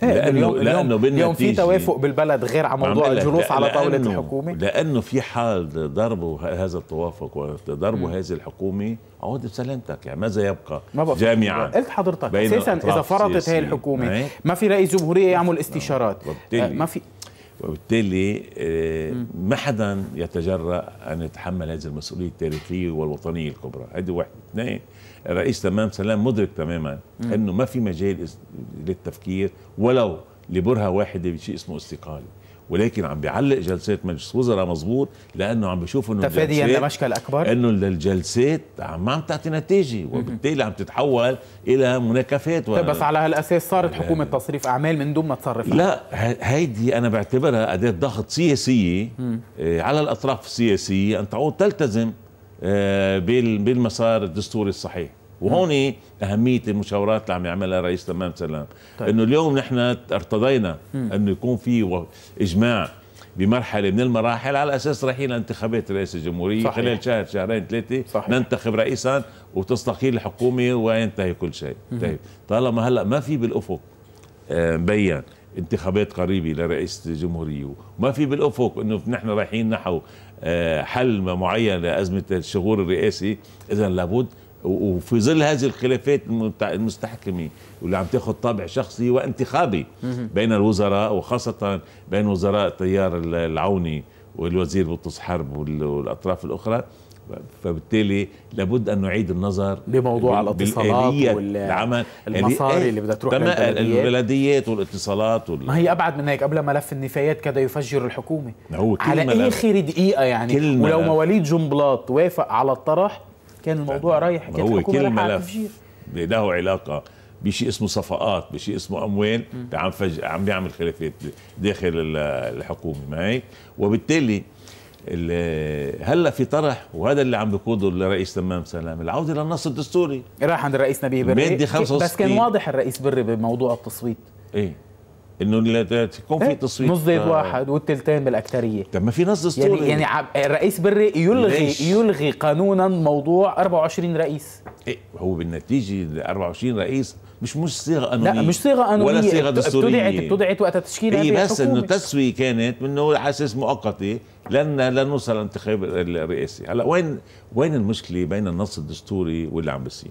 طيب، لأنه اليوم لأنه اليوم, اليوم في توافق بالبلد غير على موضوع الجلوس على طاولة الحكومة لأنه في حال ضربوا هذا التوافق وضربوا هذه الحكومة عود بسلامتك يعني ماذا يبقى ما جامعة قلت حضرتك أساسا إذا فرضت هذه الحكومة نعم. ما في رئيس جمهورية يعمل نعم. استشارات آه، ما في وبالتالي آه، ما حدا يتجرأ أن يتحمل هذه المسؤولية التاريخية والوطنية الكبرى هذه واحد اثنين الرئيس تمام سلام مدرك تماما مم. أنه ما في مجال للتفكير ولو لبرهة واحدة بشيء اسمه استقالة ولكن عم بيعلق جلسات مجلس وزراء مضبوط لانه عم بيشوف انه تفاديا لمشكل اكبر انه الجلسات عم عم تعطي نتيجه وبالتالي عم تتحول الى مناكفات و... طيب، بس على هالاساس صارت حكومه تصريف اعمال من دون ما تصرف لا هيدي انا بعتبرها اداه ضغط سياسيه آه، على الاطراف السياسيه ان تعود تلتزم آه، بالمسار الدستوري الصحيح وهون إيه اهميه المشاورات اللي عم يعملها رئيس تمام سلام طيب. انه اليوم نحن ارتضينا انه يكون في اجماع بمرحلة من المراحل على أساس رايحين لانتخابات رئيس الجمهورية صحيح. خلال شهر شهرين ثلاثة صحيح. ننتخب رئيسا وتستقيل الحكومة وينتهي كل شيء طيب طالما هلأ ما في بالأفق آه، مبين انتخابات قريبة لرئيس الجمهورية وما في بالأفق أنه نحن رايحين نحو آه، حل معين لأزمة الشغور الرئاسي إذا لابد وفي ظل هذه الخلافات المستحكمه واللي عم تاخذ طابع شخصي وانتخابي بين الوزراء وخاصه بين وزراء تيار العوني والوزير بطس حرب والاطراف الاخرى فبالتالي لابد ان نعيد النظر بموضوع الاتصالات والعمل المصاري اللي بدها إيه؟ تروح للبلديات البلديات والاتصالات وال... ما هي ابعد من هيك قبل ملف النفايات كاد يفجر الحكومه هو كل على ملف. اخر دقيقه يعني ولو مواليد جنبلاط وافق على الطرح كان الموضوع رايح كانت هو كل ملف له علاقه بشيء اسمه صفقات بشيء اسمه اموال عم فج... عم بيعمل خلافات داخل الحكومه ما هيك وبالتالي هلا في طرح وهذا اللي عم بقوده الرئيس تمام سلام العوده للنص الدستوري راح عند الرئيس نبيه بري بس كان واضح الرئيس بري بموضوع التصويت ايه انه تكون في إيه؟ تصويت نص ضد آه. واحد والثلثين بالاكثريه طب ما في نص دستوري يعني, يعني الرئيس بري يلغي ليش؟ يلغي قانونا موضوع 24 رئيس إيه هو بالنتيجه 24 رئيس مش مش صيغه قانونيه لا مش صيغه قانونيه ولا صيغه دستوريه ابتدعت ابتدعت وقت تشكيل هذه إيه بس انه تسويه كانت انه على اساس مؤقته لن لن نوصل لانتخاب الرئاسي هلا وين وين المشكله بين النص الدستوري واللي عم بيصير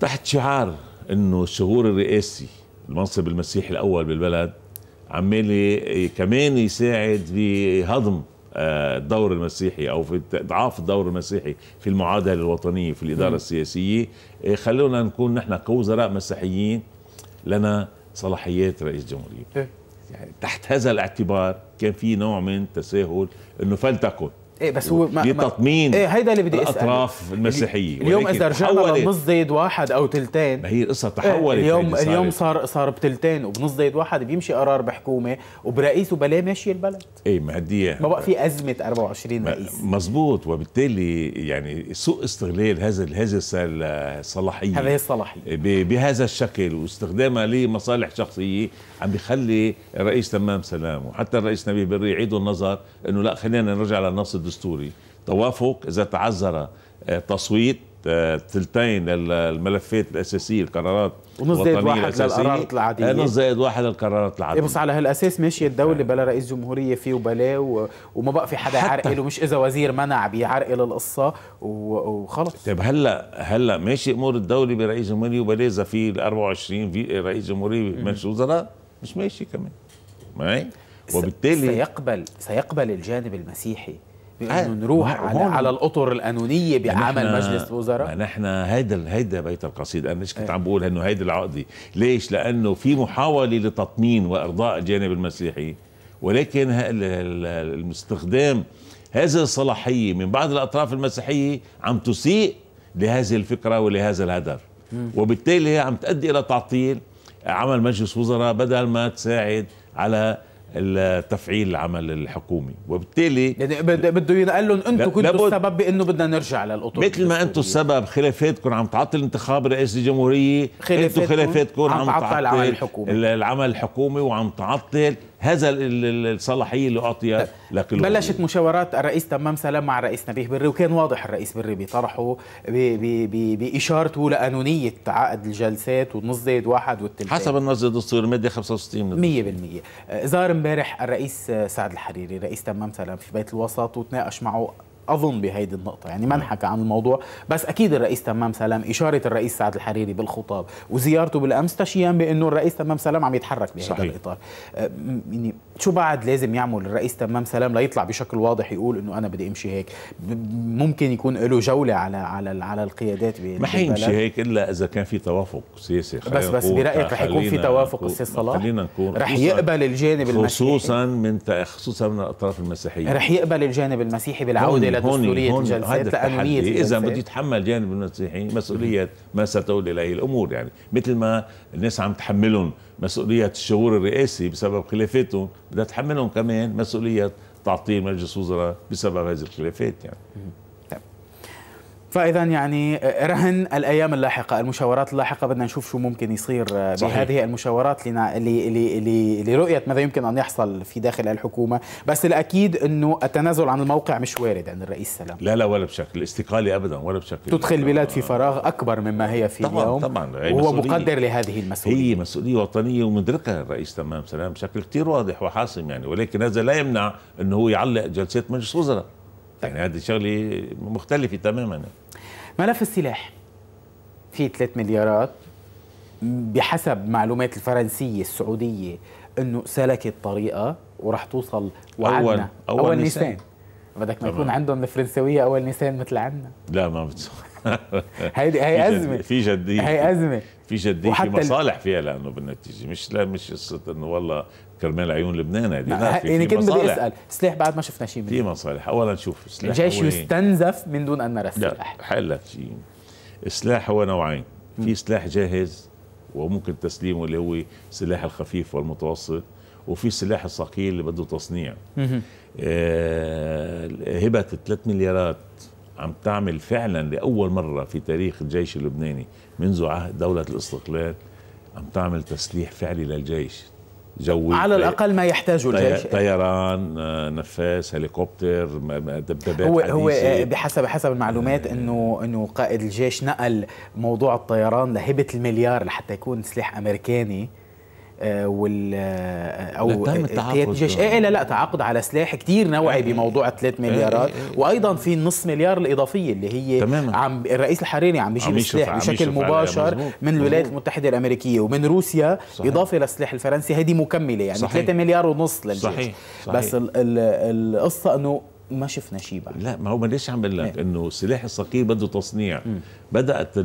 تحت شعار انه الشهور الرئاسي المنصب المسيحي الاول بالبلد عمال كمان يساعد في هضم آه، الدور المسيحي او في اضعاف الدور المسيحي في المعادله الوطنيه في الاداره م. السياسيه آه، خلونا نكون نحن كوزراء مسيحيين لنا صلاحيات رئيس جمهوريه إيه. يعني تحت هذا الاعتبار كان في نوع من تساهل انه فلتكن ايه بس هو ما لتطمين ايه هيدا اللي بدي اسال الاطراف المسيحيه اليوم اذا رجعنا لنص زائد واحد او تلتين ما هي القصه إيه، تحولت إيه اليوم اليوم صار صار بتلتين وبنص زائد واحد بيمشي قرار بحكومه وبرئيس وبلاه ماشي البلد ايه ما هدي ما بقى في ازمه 24 رئيس مزبوط وبالتالي يعني سوء استغلال هذا هذه الصلاحيه هذه الصلاحيه بهذا الشكل واستخدامها لمصالح شخصيه عم بيخلي الرئيس تمام سلام وحتى الرئيس نبيه بري يعيدوا النظر انه لا خلينا نرجع للنص الدستوري توافق إذا تعذر آه، تصويت آه، ثلثين الملفات الاساسيه القرارات ونص زائد واحد للقرارات العاديه آه، نص زائد واحد للقرارات العاديه إيه، بس على هالاساس ماشيه الدوله بلا رئيس جمهوريه فيه وبلا وما بقى في حدا يعرقل ومش اذا وزير منع بيعرقل القصه وخلص طيب هلا هلا ماشي امور الدوله برئيس جمهوريه وبلا اذا في 24 في رئيس جمهوريه مجلس وزراء مش ماشي كمان معي وبالتالي سيقبل سيقبل الجانب المسيحي انه آه. نروح على, على نعم. الأطر القانونية يعني بعمل مجلس وزراء نحن يعني هيدا هيدا بيت القصيد أنا مش كنت إيه. عم بقول أنه هيدا العقدة ليش؟ لأنه في محاولة لتطمين وإرضاء الجانب المسيحي ولكن استخدام هذه الصلاحية من بعض الأطراف المسيحية عم تسيء لهذه الفكرة ولهذا الهدف وبالتالي هي عم تؤدي إلى تعطيل عمل مجلس وزراء بدل ما تساعد على التفعيل العمل الحكومي وبالتالي يعني بده ينقل لهم انتم كنتوا السبب بانه بدنا نرجع للاطر مثل ما انتم السبب خلافاتكم عم تعطل انتخاب رئيس الجمهوريه انتم خلافاتكم عم تعطل العمل الحكومي العمل الحكومي وعم تعطل هذا الصلاحيه اللي اعطي طيب، لكل بلشت مشاورات الرئيس تمام سلام مع الرئيس نبيه بري وكان واضح الرئيس بري بيطرحه باشارته لقانونيه عقد الجلسات والنص زائد واحد والتلتين حسب النص الدستوري الماده 65 100% زار امبارح الرئيس آه، سعد الحريري رئيس تمام سلام في بيت الوسط وتناقش معه اظن بهيدي النقطه يعني ما نعم. انحكى عن الموضوع بس اكيد الرئيس تمام سلام اشاره الرئيس سعد الحريري بالخطاب وزيارته بالامس تشيان بانه الرئيس تمام سلام عم يتحرك بهذا الاطار يعني شو بعد لازم يعمل الرئيس تمام سلام ليطلع بشكل واضح يقول انه انا بدي امشي هيك ممكن يكون له جوله على على على القيادات ما حيمشي هيك الا اذا كان في توافق سياسي بس بس برايك رح يكون في توافق استاذ صلاح خلينا نكون رح يقبل الجانب المسيحي خصوصا من خصوصا من الاطراف المسيحيه رح يقبل الجانب المسيحي بالعوده إلى دستورية الجلسات لقانونية إذا بده يتحمل جانب النازحين مسؤولية ما ستولي إليه الأمور يعني مثل ما الناس عم تحملهم مسؤولية الشعور الرئاسي بسبب خلافاتهم بدها تحملهم كمان مسؤولية تعطيل مجلس وزراء بسبب هذه الخلافات يعني فاذا يعني آه، رهن الايام اللاحقه المشاورات اللاحقه بدنا نشوف شو ممكن يصير آه، صحيح. بهذه المشاورات لنا لرؤيه ماذا يمكن ان يحصل في داخل الحكومه بس الاكيد انه التنازل عن الموقع مش وارد عند الرئيس سلام لا لا ولا بشكل الاستقاله ابدا ولا بشكل تدخل البلاد آه، في فراغ اكبر مما هي في طبعا اليوم طبعا وهو مقدر لهذه المسؤوليه هي مسؤوليه وطنيه ومدركها الرئيس تمام سلام بشكل كثير واضح وحاسم يعني ولكن هذا لا يمنع انه هو يعلق جلسات مجلس وزراء يعني هذه شغله مختلفه تماما ملف السلاح في 3 مليارات بحسب معلومات الفرنسيه السعوديه انه سلكت طريقه وراح توصل اول اول, أول نيسان, بدك ما يكون عندهم الفرنسويه اول نيسان مثل عندنا لا ما بتسوى هيدي هي ازمه في جديه هي ازمه في جديه في مصالح فيها لانه بالنتيجه مش لا مش قصه انه والله كرمال عيون لبنان هذه يعني كنت بدي اسال سلاح بعد ما شفنا شيء منه في مصالح اولا شوف سلاح الجيش إيه؟ يستنزف من دون ان نرى السلاح لا حقول لك شيء السلاح هو نوعين في سلاح جاهز وممكن تسليمه اللي هو السلاح الخفيف والمتوسط وفي السلاح الثقيل اللي بده تصنيع آه هبه 3 مليارات عم تعمل فعلا لاول مره في تاريخ الجيش اللبناني منذ عهد دوله الاستقلال عم تعمل تسليح فعلي للجيش جوي على الاقل ما يحتاجه الجيش طيران آه، نفاس هليكوبتر دبابات هو هو آه، بحسب حسب المعلومات آه. انه انه قائد الجيش نقل موضوع الطيران لهبه المليار لحتى يكون سلاح امريكاني آه، وال آه، او آه، التعاقد إيه لا لا تعاقد على سلاح كتير نوعي إيه, إيه. بموضوع 3 إيه، مليارات إيه إيه وايضا في النص مليار الاضافيه اللي هي تماما. عم الرئيس الحريري عم بيجيب السلاح بشكل مباشر من الولايات المتحده الامريكيه ومن روسيا صحيح. اضافه للسلاح الفرنسي هذه مكمله يعني 3 مليار ونص للجيش صحيح. صحيح. بس ال ال القصه انه ما شفنا شيء بعد لا ما هو ما ليش عم بقول لك إيه. انه سلاح الصقيل بده تصنيع م. بدات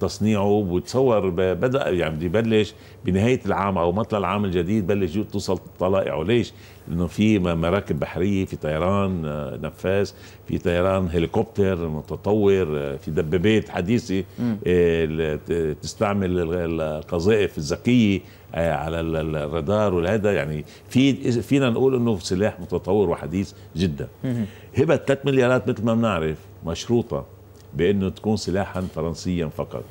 تصنيعه وتصور بدا يعني بده يبلش بنهايه العام او مطلع العام الجديد بلش توصل طلائعه ليش؟ لانه في مراكب بحريه في طيران آه، نفاث في طيران هليكوبتر متطور آه، في دبابات حديثه آه، تستعمل القذائف الذكيه على الرادار والهذا يعني في فينا نقول انه سلاح متطور وحديث جدا هبه 3 مليارات مثل ما بنعرف مشروطه بانه تكون سلاحا فرنسيا فقط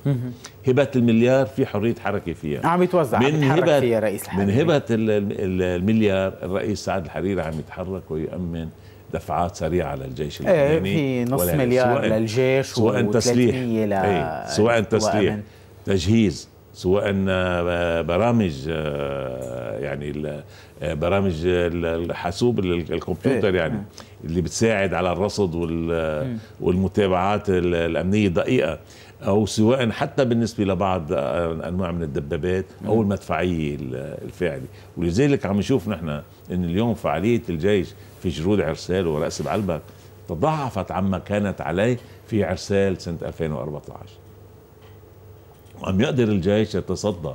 هبه المليار في حريه حركه فيها عم يتوزع من هبه فيها رئيس الحريري. من هبه المليار الرئيس سعد الحريري عم يتحرك ويامن دفعات سريعه للجيش اللبناني ايه في نص مليار للجيش سواء تسليح ل... ايه سواء تسليح تجهيز سواء آه، برامج آه، يعني آه، برامج الحاسوب الكمبيوتر إيه، يعني إيه. اللي بتساعد على الرصد إيه. والمتابعات الامنيه الدقيقه او سواء حتى بالنسبه لبعض انواع من الدبابات او المدفعيه الفعلي ولذلك عم نشوف نحن ان اليوم فعاليه الجيش في جرود عرسال وراس بعلبك تضاعفت عما كانت عليه في عرسال سنه 2014 عم يقدر الجيش يتصدى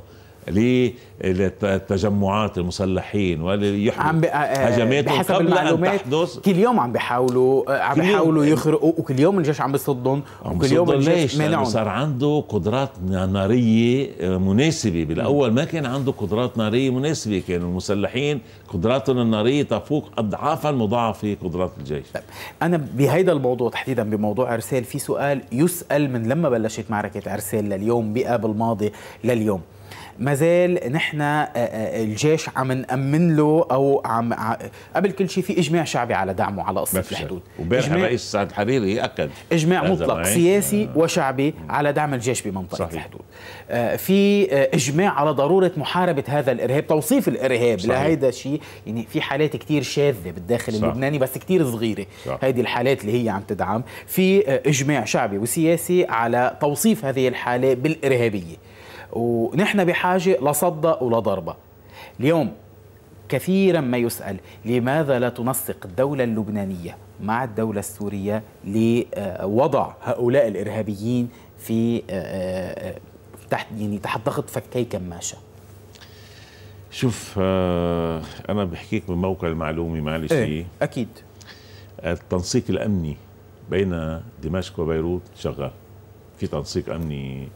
لتجمعات المسلحين وليحمي آه، آه، هجماتهم قبل أن تحدث كل يوم عم بيحاولوا آه، عم بيحاولوا يخرقوا وكل يوم الجيش عم بيصدهم وكل يوم الجيش مانعهم صار عنده قدرات نارية مناسبة بالأول ما كان عنده قدرات نارية مناسبة كانوا المسلحين قدراتهم النارية تفوق أضعافا مضاعفة قدرات الجيش طيب. أنا بهيدا الموضوع تحديدا بموضوع ارسال في سؤال يسأل من لما بلشت معركة عرسال لليوم بقى بالماضي لليوم ما زال نحن آه، آه، الجيش عم نأمن له أو عم قبل كل شيء في إجماع شعبي على دعمه على قصة الحدود وبارح الرئيس سعد الحريري أكد إجماع مطلق سياسي آه. وشعبي على دعم الجيش بمنطقة صحيح. الحدود في إجماع على ضرورة محاربة هذا الإرهاب توصيف الإرهاب لهيدا الشيء يعني في حالات كتير شاذة بالداخل صح. اللبناني بس كتير صغيرة هيدي الحالات اللي هي عم تدعم في إجماع شعبي وسياسي على توصيف هذه الحالة بالإرهابية ونحن بحاجة لصدة ولضربة اليوم كثيرا ما يسأل لماذا لا تنسق الدولة اللبنانية مع الدولة السورية لوضع هؤلاء الإرهابيين في آه، آه، تحت يعني تحت ضغط فكي كماشة شوف آه، أنا بحكيك من موقع المعلومة معلش إيه أكيد التنسيق الأمني بين دمشق وبيروت شغال في تنسيق أمني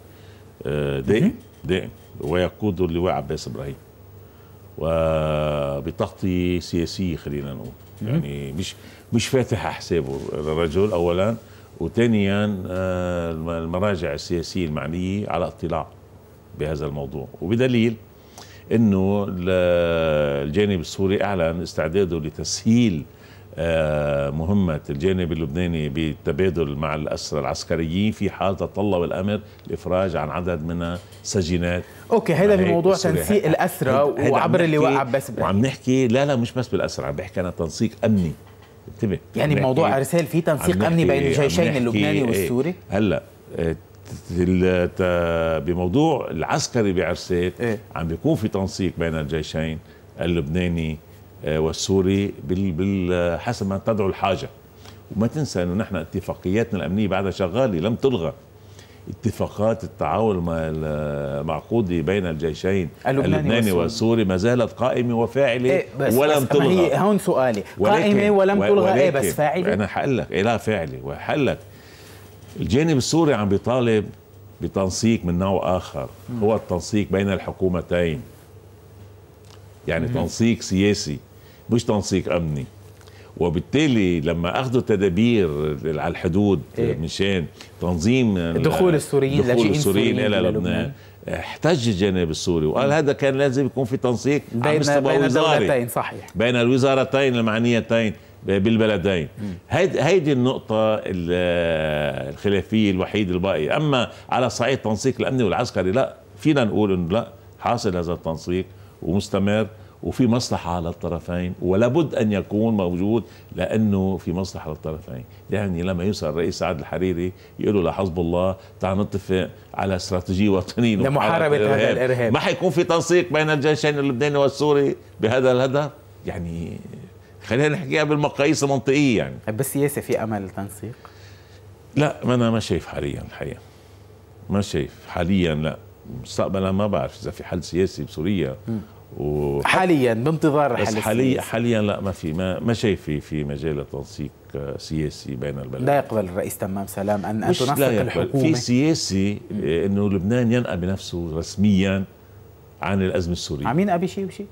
دائم آه، دائم ويقود اللواء عباس ابراهيم وبتغطية سياسية خلينا نقول يعني مش مش فاتح حسابه الرجل أولا وثانيا آه، المراجع السياسية المعنية على اطلاع بهذا الموضوع وبدليل أنه الجانب السوري أعلن استعداده لتسهيل آه، مهمة الجانب اللبناني بالتبادل مع الأسرى العسكريين في حال تطلب الأمر الإفراج عن عدد من السجينات أوكي هذا موضوع تنسيق الأسرى وعبر اللواء عباس وعم نحكي لا لا مش بس بالأسرى عم بحكي أنا تنسيق أمني انتبه يعني موضوع ارسال في تنسيق امني بين الجيشين اللبناني إيه. والسوري هلا آه، بموضوع العسكري بعرسات إيه؟ عم بيكون في تنسيق بين الجيشين اللبناني آه، والسوري حسب ما تدعو الحاجة وما تنسى أنه نحن اتفاقياتنا الأمنية بعدها شغالة لم تلغى اتفاقات التعاون المعقودة بين الجيشين اللبناني, اللبناني والسوري ما زالت قائمة وفاعلة إيه بس ولم بس تلغى هي هون سؤالي قائمة ولم تلغى ايه بس فاعلة أنا حقول لك إيه لا فاعلة وحقول لك الجانب السوري عم بيطالب بتنسيق من نوع آخر هو التنسيق بين الحكومتين يعني مم. تنسيق سياسي مش تنسيق امني وبالتالي لما اخذوا تدابير على الحدود إيه؟ مشان تنظيم دخول السوريين دخول السوريين الى لبنان احتج الجانب السوري وقال هذا كان لازم يكون في تنسيق بين بين الدولتين صحيح بين الوزارتين المعنيتين بالبلدين هيدي النقطة الخلافية الوحيدة الباقية أما على صعيد التنسيق الأمني والعسكري لا فينا نقول أنه لا حاصل هذا التنسيق ومستمر وفي مصلحة على الطرفين ولا بد أن يكون موجود لأنه في مصلحة على الطرفين يعني لما يوصل الرئيس سعد الحريري يقول له لحزب الله تعال نتفق على استراتيجية وطنية لمحاربة هذا الإرهاب ما حيكون في تنسيق بين الجيشين اللبناني والسوري بهذا الهدف يعني خلينا نحكيها بالمقاييس المنطقية يعني بالسياسة في أمل تنسيق؟ لا ما أنا ما شايف حاليا الحقيقة ما شايف حاليا لا مستقبلا ما بعرف إذا في حل سياسي بسوريا م. و حاليا بانتظار الحل حاليا حاليا لا ما في ما, ما شايف في في مجال التنسيق آه، سياسي بين البلدين لا يقبل الرئيس تمام سلام ان ان تنسق لا يقبل. الحكومه في سياسي آه، انه لبنان ينأى بنفسه رسميا عن الازمه السوريه عم ابي شيء وشيء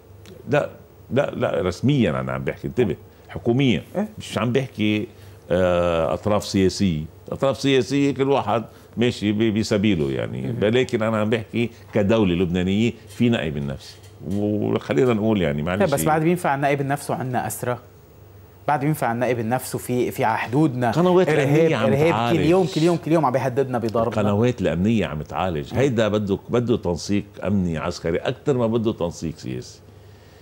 لا لا لا رسميا انا عم بحكي انتبه حكوميا إيه؟ مش عم بحكي آه، اطراف سياسيه اطراف سياسيه كل واحد ماشي بسبيله يعني ولكن انا عم بحكي كدوله لبنانيه في نقي بالنفس وخلينا نقول يعني معلش بس بعد بينفع النائب نفسه عندنا اسرى بعد بينفع النائب نفسه في في على حدودنا قنوات الامنيه عم تعالج كل يوم كل يوم كل يوم عم بيهددنا بضربنا القنوات الامنيه عم تعالج هيدا بده بده تنسيق امني عسكري اكثر ما بده تنسيق سياسي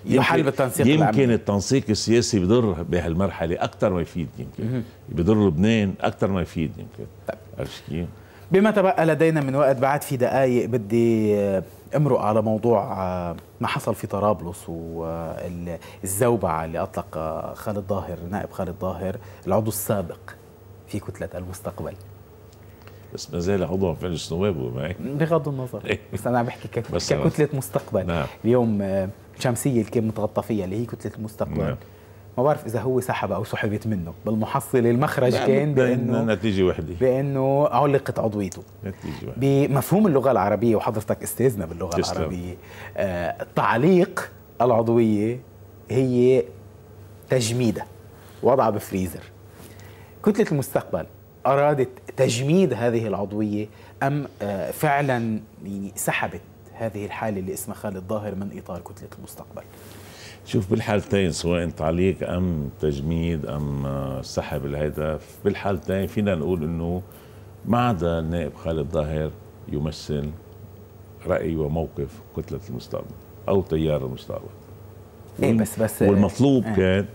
يحل بالتنسيق يمكن الأمني. التنسيق السياسي بضر بهالمرحله اكثر ما يفيد يمكن بضر لبنان اكثر ما يفيد يمكن طيب. عرفت كيف؟ بما تبقى لدينا من وقت بعد في دقائق بدي آه، امرق على موضوع آه، ما حصل في طرابلس والزوبعة اللي أطلق آه، خالد ظاهر نائب خالد ظاهر العضو السابق في كتلة المستقبل بس ما زال عضو في مجلس النواب معي بغض النظر إيه. بس انا عم بحكي ككتله مستقبل نعم. اليوم شمسيه الكم متغطى فيها اللي هي كتله المستقبل نعم. ما بعرف اذا هو سحب او سحبت منه بالمحصل المخرج كان بانه نتيجه وحده بانه علقت عضويته نتيجه وحده بمفهوم اللغه العربيه وحضرتك استاذنا باللغه تسلم. العربيه آه تعليق العضويه هي تجميده وضعها بفريزر كتله المستقبل ارادت تجميد هذه العضويه ام آه فعلا يعني سحبت هذه الحاله اللي اسمها خالد ظاهر من اطار كتله المستقبل شوف بالحالتين سواء تعليق ام تجميد ام آه، سحب الهدف بالحالتين فينا نقول انه ما عدا النائب خالد ظاهر يمثل راي وموقف كتله المستقبل او تيار المستقبل ايه بس بس والمطلوب آه. كان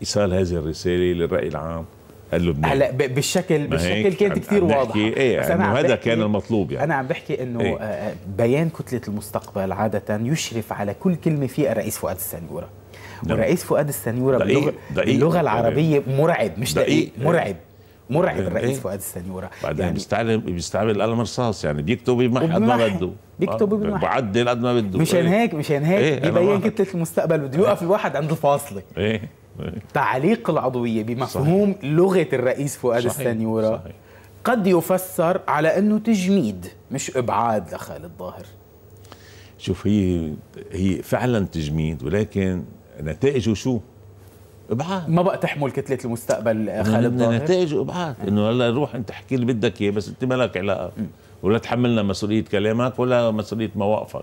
ايصال هذه الرساله للراي العام قال له هلا بالشكل بالشكل كانت كثير واضحه ايه يعني أنا هذا كان المطلوب يعني انا عم بحكي انه إيه؟ آه، آه، بيان كتله المستقبل عاده يشرف على كل كلمه فيها الرئيس فؤاد السنيوره نعم. والرئيس فؤاد السنيوره دقيق باللغه دقيق باللغه العربيه دقيق مرعب مش دقيق, دقيق إيه. مرعب مرعب إيه، الرئيس إيه. فؤاد السنيوره بعدين يعني بيستعمل بيستعمل القلم الرصاص يعني بيكتب ويمحي قد ما بده بيكتب آه، وبيمحي بعدل قد ما بده مشان هيك مشان هيك إيه ببين كتله المستقبل بده يوقف الواحد عند الفاصله ايه تعليق العضوية بمفهوم صحيح. لغة الرئيس فؤاد السنيورة صحيح. قد يفسر على أنه تجميد مش إبعاد لخالد ظاهر شوف هي هي فعلا تجميد ولكن نتائجه شو؟ ابعاد ما بقى تحمل كتله المستقبل خالد ظاهر نتائجه ابعاد انه هلا روح انت احكي اللي بدك اياه بس انت لك علاقه ولا تحملنا مسؤوليه كلامك ولا مسؤوليه مواقفك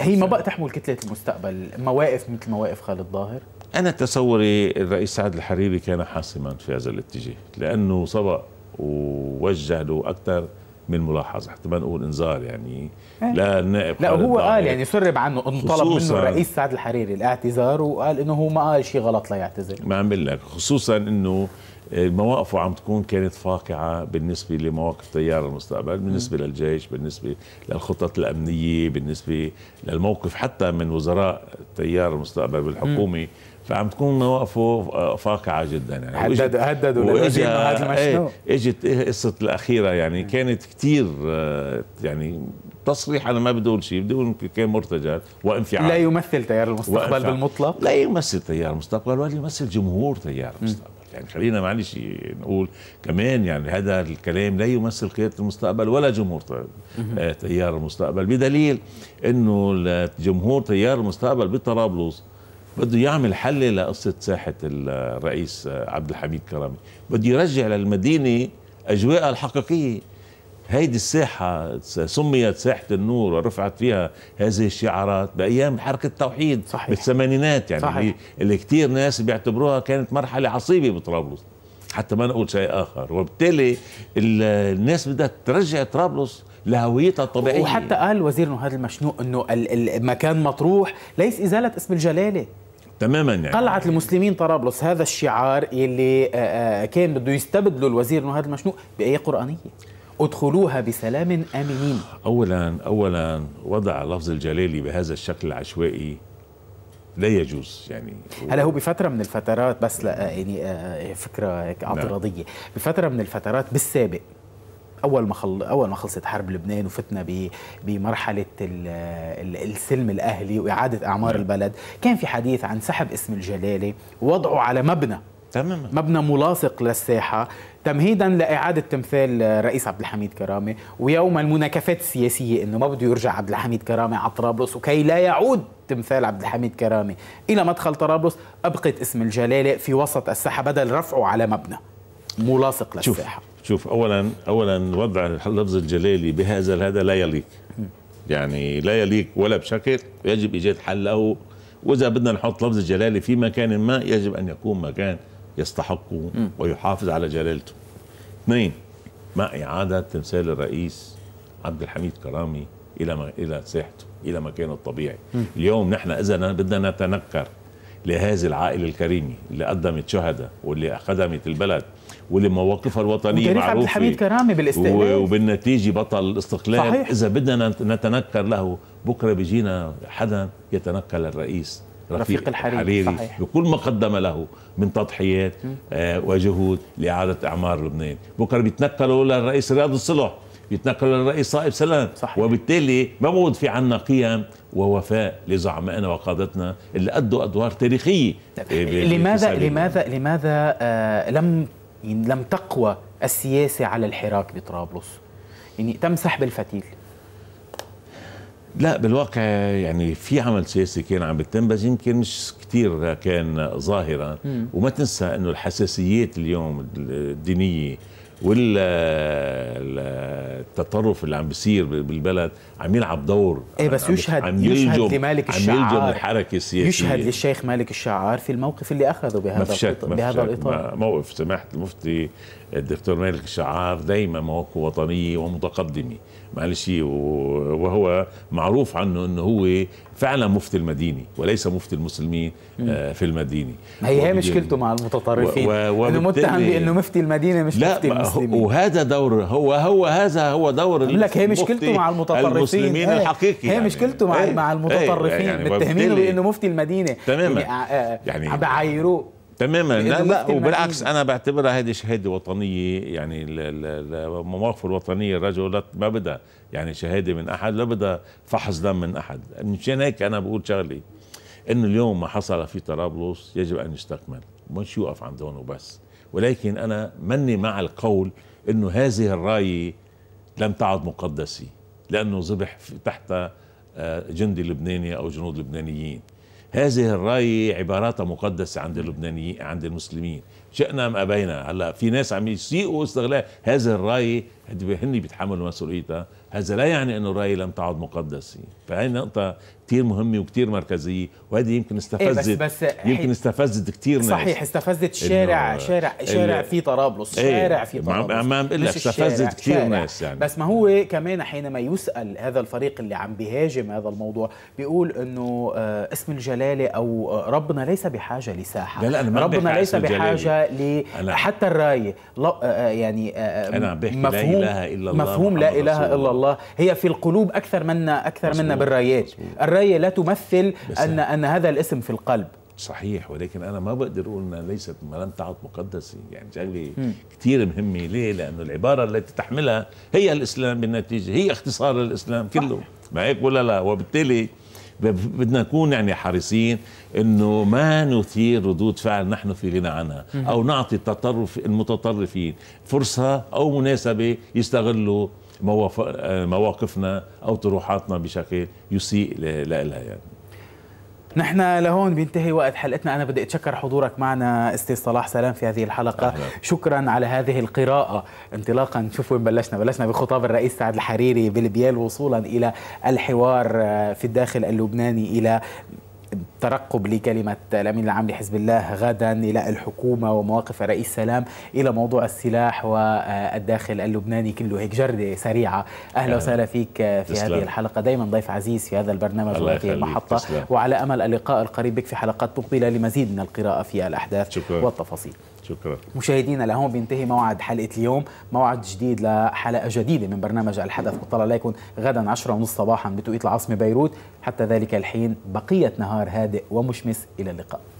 هي ما بقى تحمل كتله المستقبل مواقف مثل مواقف خالد ظاهر أنا تصوري الرئيس سعد الحريري كان حاسما في هذا الاتجاه لأنه سبق ووجه له أكثر من ملاحظة حتى ما نقول إنذار يعني إيه. لا النائب لا هو قال يعني سرب عنه انه طلب منه الرئيس سعد الحريري الاعتذار وقال إنه هو ما قال شيء غلط ليعتذر ما عم لك خصوصا إنه مواقفه عم تكون كانت فاقعة بالنسبة لمواقف تيار المستقبل بالنسبة م. للجيش بالنسبة للخطط الأمنية بالنسبة للموقف حتى من وزراء تيار المستقبل بالحكومة م. فعم تكون مواقفه آه، فاقعه جدا يعني هدد هددوا للوزير إيه، اجت اجت إيه قصه الاخيره يعني كانت كثير آه، يعني تصريح انا ما بدي اقول شيء بدي اقول كان مرتجل وانفعال لا يمثل تيار المستقبل بالمطلق لا يمثل تيار المستقبل ولا يمثل جمهور تيار المستقبل يعني خلينا معلش نقول كمان يعني هذا الكلام لا يمثل قياده المستقبل ولا جمهور آه، تيار المستقبل بدليل انه جمهور تيار المستقبل بطرابلس بده يعمل حل لقصة ساحة الرئيس عبد الحميد كرامي بده يرجع للمدينة اجوائها الحقيقية هيدي الساحة سميت ساحة النور ورفعت فيها هذه الشعارات بأيام حركة التوحيد صحيح. بالثمانينات يعني صحيح. اللي, اللي كتير ناس بيعتبروها كانت مرحلة عصيبة بطرابلس حتى ما نقول شيء آخر وبالتالي الناس بدها ترجع طرابلس لهويتها الطبيعيه وحتى قال وزير نهاد المشنوق انه المكان مطروح ليس ازاله اسم الجلاله تماما يعني قلعة المسلمين طرابلس هذا الشعار اللي كان بده يستبدله الوزير نهاد المشنوق بآية قرآنية ادخلوها بسلام آمنين أولا أولا وضع لفظ الجلالي بهذا الشكل العشوائي لا يجوز يعني هلا هو بفتره من الفترات بس لا يعني فكره نعم. اعتراضيه بفتره من الفترات بالسابق اول ما خل... اول ما خلصت حرب لبنان وفتنا ب... بمرحله ال... ال... السلم الاهلي واعاده اعمار نعم. البلد كان في حديث عن سحب اسم الجلاله ووضعه على مبنى تماما مبنى ملاصق للساحه تمهيدا لاعاده تمثال رئيس عبد الحميد كرامه ويوم المناكفات السياسيه انه ما بده يرجع عبد الحميد كرامه على طرابلس وكي لا يعود تمثال عبد الحميد كرامه الى مدخل طرابلس ابقت اسم الجلاله في وسط الساحه بدل رفعه على مبنى ملاصق للساحه شوف. شوف اولا اولا وضع لفظ الجلالي بهذا هذا لا يليق يعني لا يليق ولا بشكل يجب ايجاد حل له واذا بدنا نحط لفظ الجلالي في مكان ما يجب ان يكون مكان يستحقه ويحافظ على جلالته اثنين مع اعاده تمثال الرئيس عبد الحميد كرامي الى الى ساحته الى مكانه الطبيعي اليوم نحن اذا بدنا نتنكر لهذه العائله الكريمه اللي قدمت شهداء واللي خدمت البلد ولمواقفها الوطنيه وتاريخ عبد الحميد كرامي بالاستقلال وبالنتيجه بطل الاستقلال صحيح. اذا بدنا نتنكر له بكره بيجينا حدا يتنكر الرئيس رفيق, رفيق الحريري, الحريري صحيح. بكل ما قدم له من تضحيات آه وجهود لإعادة إعمار لبنان بكرة بيتنكروا للرئيس رياض الصلح بيتنكروا للرئيس صائب سلام صحيح. وبالتالي ما بود في عنا قيم ووفاء لزعمائنا وقادتنا اللي أدوا أدوار تاريخية لماذا لماذا لماذا آه لم يعني لم تقوى السياسة على الحراك بطرابلس يعني تم سحب الفتيل لا بالواقع يعني في عمل سياسي كان عم بيتم بس يمكن مش كثير كان ظاهرا وما تنسى انه الحساسيات اليوم الدينيه والتطرف اللي عم بيصير بالبلد عم يلعب دور ايه بس يشهد عم يشهد لمالك الشعار عم يلجم الحركه السياسيه يشهد للشيخ مالك الشعار في الموقف اللي اخذه بهذا مفشك بهذا الاطار موقف سماحه المفتي الدكتور مالك الشعار دائما مواقف وطنيه ومتقدمه معلش وهو معروف عنه انه هو فعلا مفتي المديني وليس مفتي المسلمين آه، في المديني هي هي مشكلته مع المتطرفين و... و... انه متهم بانه مفتي المدينه مش لا مفتي المسلمين وهذا دور هو هو هذا هو دور بقول لك هي مشكلته مع المتطرفين المسلمين هي إيه، الحقيقي هي يعني مشكلته مع إيه، مع إيه، المتطرفين يعني, يعني متهمينه بانه مفتي المدينه تماما يعني, آه، يعني بعيروه تماما لا لا وبالعكس انا بعتبرها هذه شهاده وطنيه يعني المواقف الوطنيه الرجل ما بدها يعني شهاده من احد لا بدها فحص دم من احد مشان هيك انا بقول شغله انه اليوم ما حصل في طرابلس يجب ان يستكمل مش يوقف عند هون وبس ولكن انا مني مع القول انه هذه الرايه لم تعد مقدسه لانه ذبح تحت آه، جندي لبناني او جنود لبنانيين هذه الراي عبارات مقدسه عند اللبنانيين عند المسلمين شئنا ام ابينا هلا في ناس عم يسيئوا استغلال هذا الراي هن بيتحملوا مسؤوليتها هذا لا يعني انه الراي لم تعد مقدسه فهي نقطه كتير مهمة وكتير مركزيه وهذه يمكن استفزت إيه بس بس يمكن استفزت كتير ناس صحيح استفزت شارع شارع شارع في طرابلس إيه، شارع في طرابلس ما بقول لك استفزت كتير شارع. ناس يعني بس ما هو كمان حينما يسال هذا الفريق اللي عم بيهاجم هذا الموضوع بيقول انه آه، اسم الجلاله او آه، ربنا ليس بحاجه لساحه لا لا أنا ما ربنا ليس بحاجه ل حتى الرايه آه، يعني أنا بحكي مفهوم لا اله الا الله مفهوم لا اله الا الله هي في القلوب اكثر منا اكثر منا بالرايات الراي الحريه لا تمثل ان يعني. ان هذا الاسم في القلب صحيح ولكن انا ما بقدر اقول انها ليست ما لم تعد مقدسه يعني شغله كثير مهمه ليه؟ لانه العباره التي تحملها هي الاسلام بالنتيجه هي اختصار الاسلام كله ما هيك ولا لا وبالتالي بدنا نكون يعني حريصين انه ما نثير ردود فعل نحن في غنى عنها او نعطي التطرف المتطرفين فرصه او مناسبه يستغلوا آه، مواقفنا او طروحاتنا بشكل يسيء لها يعني نحن لهون بينتهي وقت حلقتنا أنا بدي أتشكر حضورك معنا أستاذ صلاح سلام في هذه الحلقة أهلا. شكرا على هذه القراءة انطلاقا شوف وين بلشنا بلشنا بخطاب الرئيس سعد الحريري بالبيال وصولا إلى الحوار آه، في الداخل اللبناني إلى ترقب لكلمة الأمين العام لحزب الله غدا إلى الحكومة ومواقف الرئيس سلام إلى موضوع السلاح والداخل اللبناني كله هيك جردة سريعة أهلا وسهلا فيك في تسلام. هذه الحلقة دائما ضيف عزيز في هذا البرنامج وفي المحطة تسلام. وعلى أمل اللقاء القريب بك في حلقات مقبلة لمزيد من القراءة في الأحداث شكرا. والتفاصيل شكرا مشاهدينا لهون بينتهي موعد حلقة اليوم موعد جديد لحلقة جديدة من برنامج الحدث بطلع عليكم غدا 10 ونص صباحا بتوقيت العاصمة بيروت حتى ذلك الحين بقية نهار هادئ ومشمس إلى اللقاء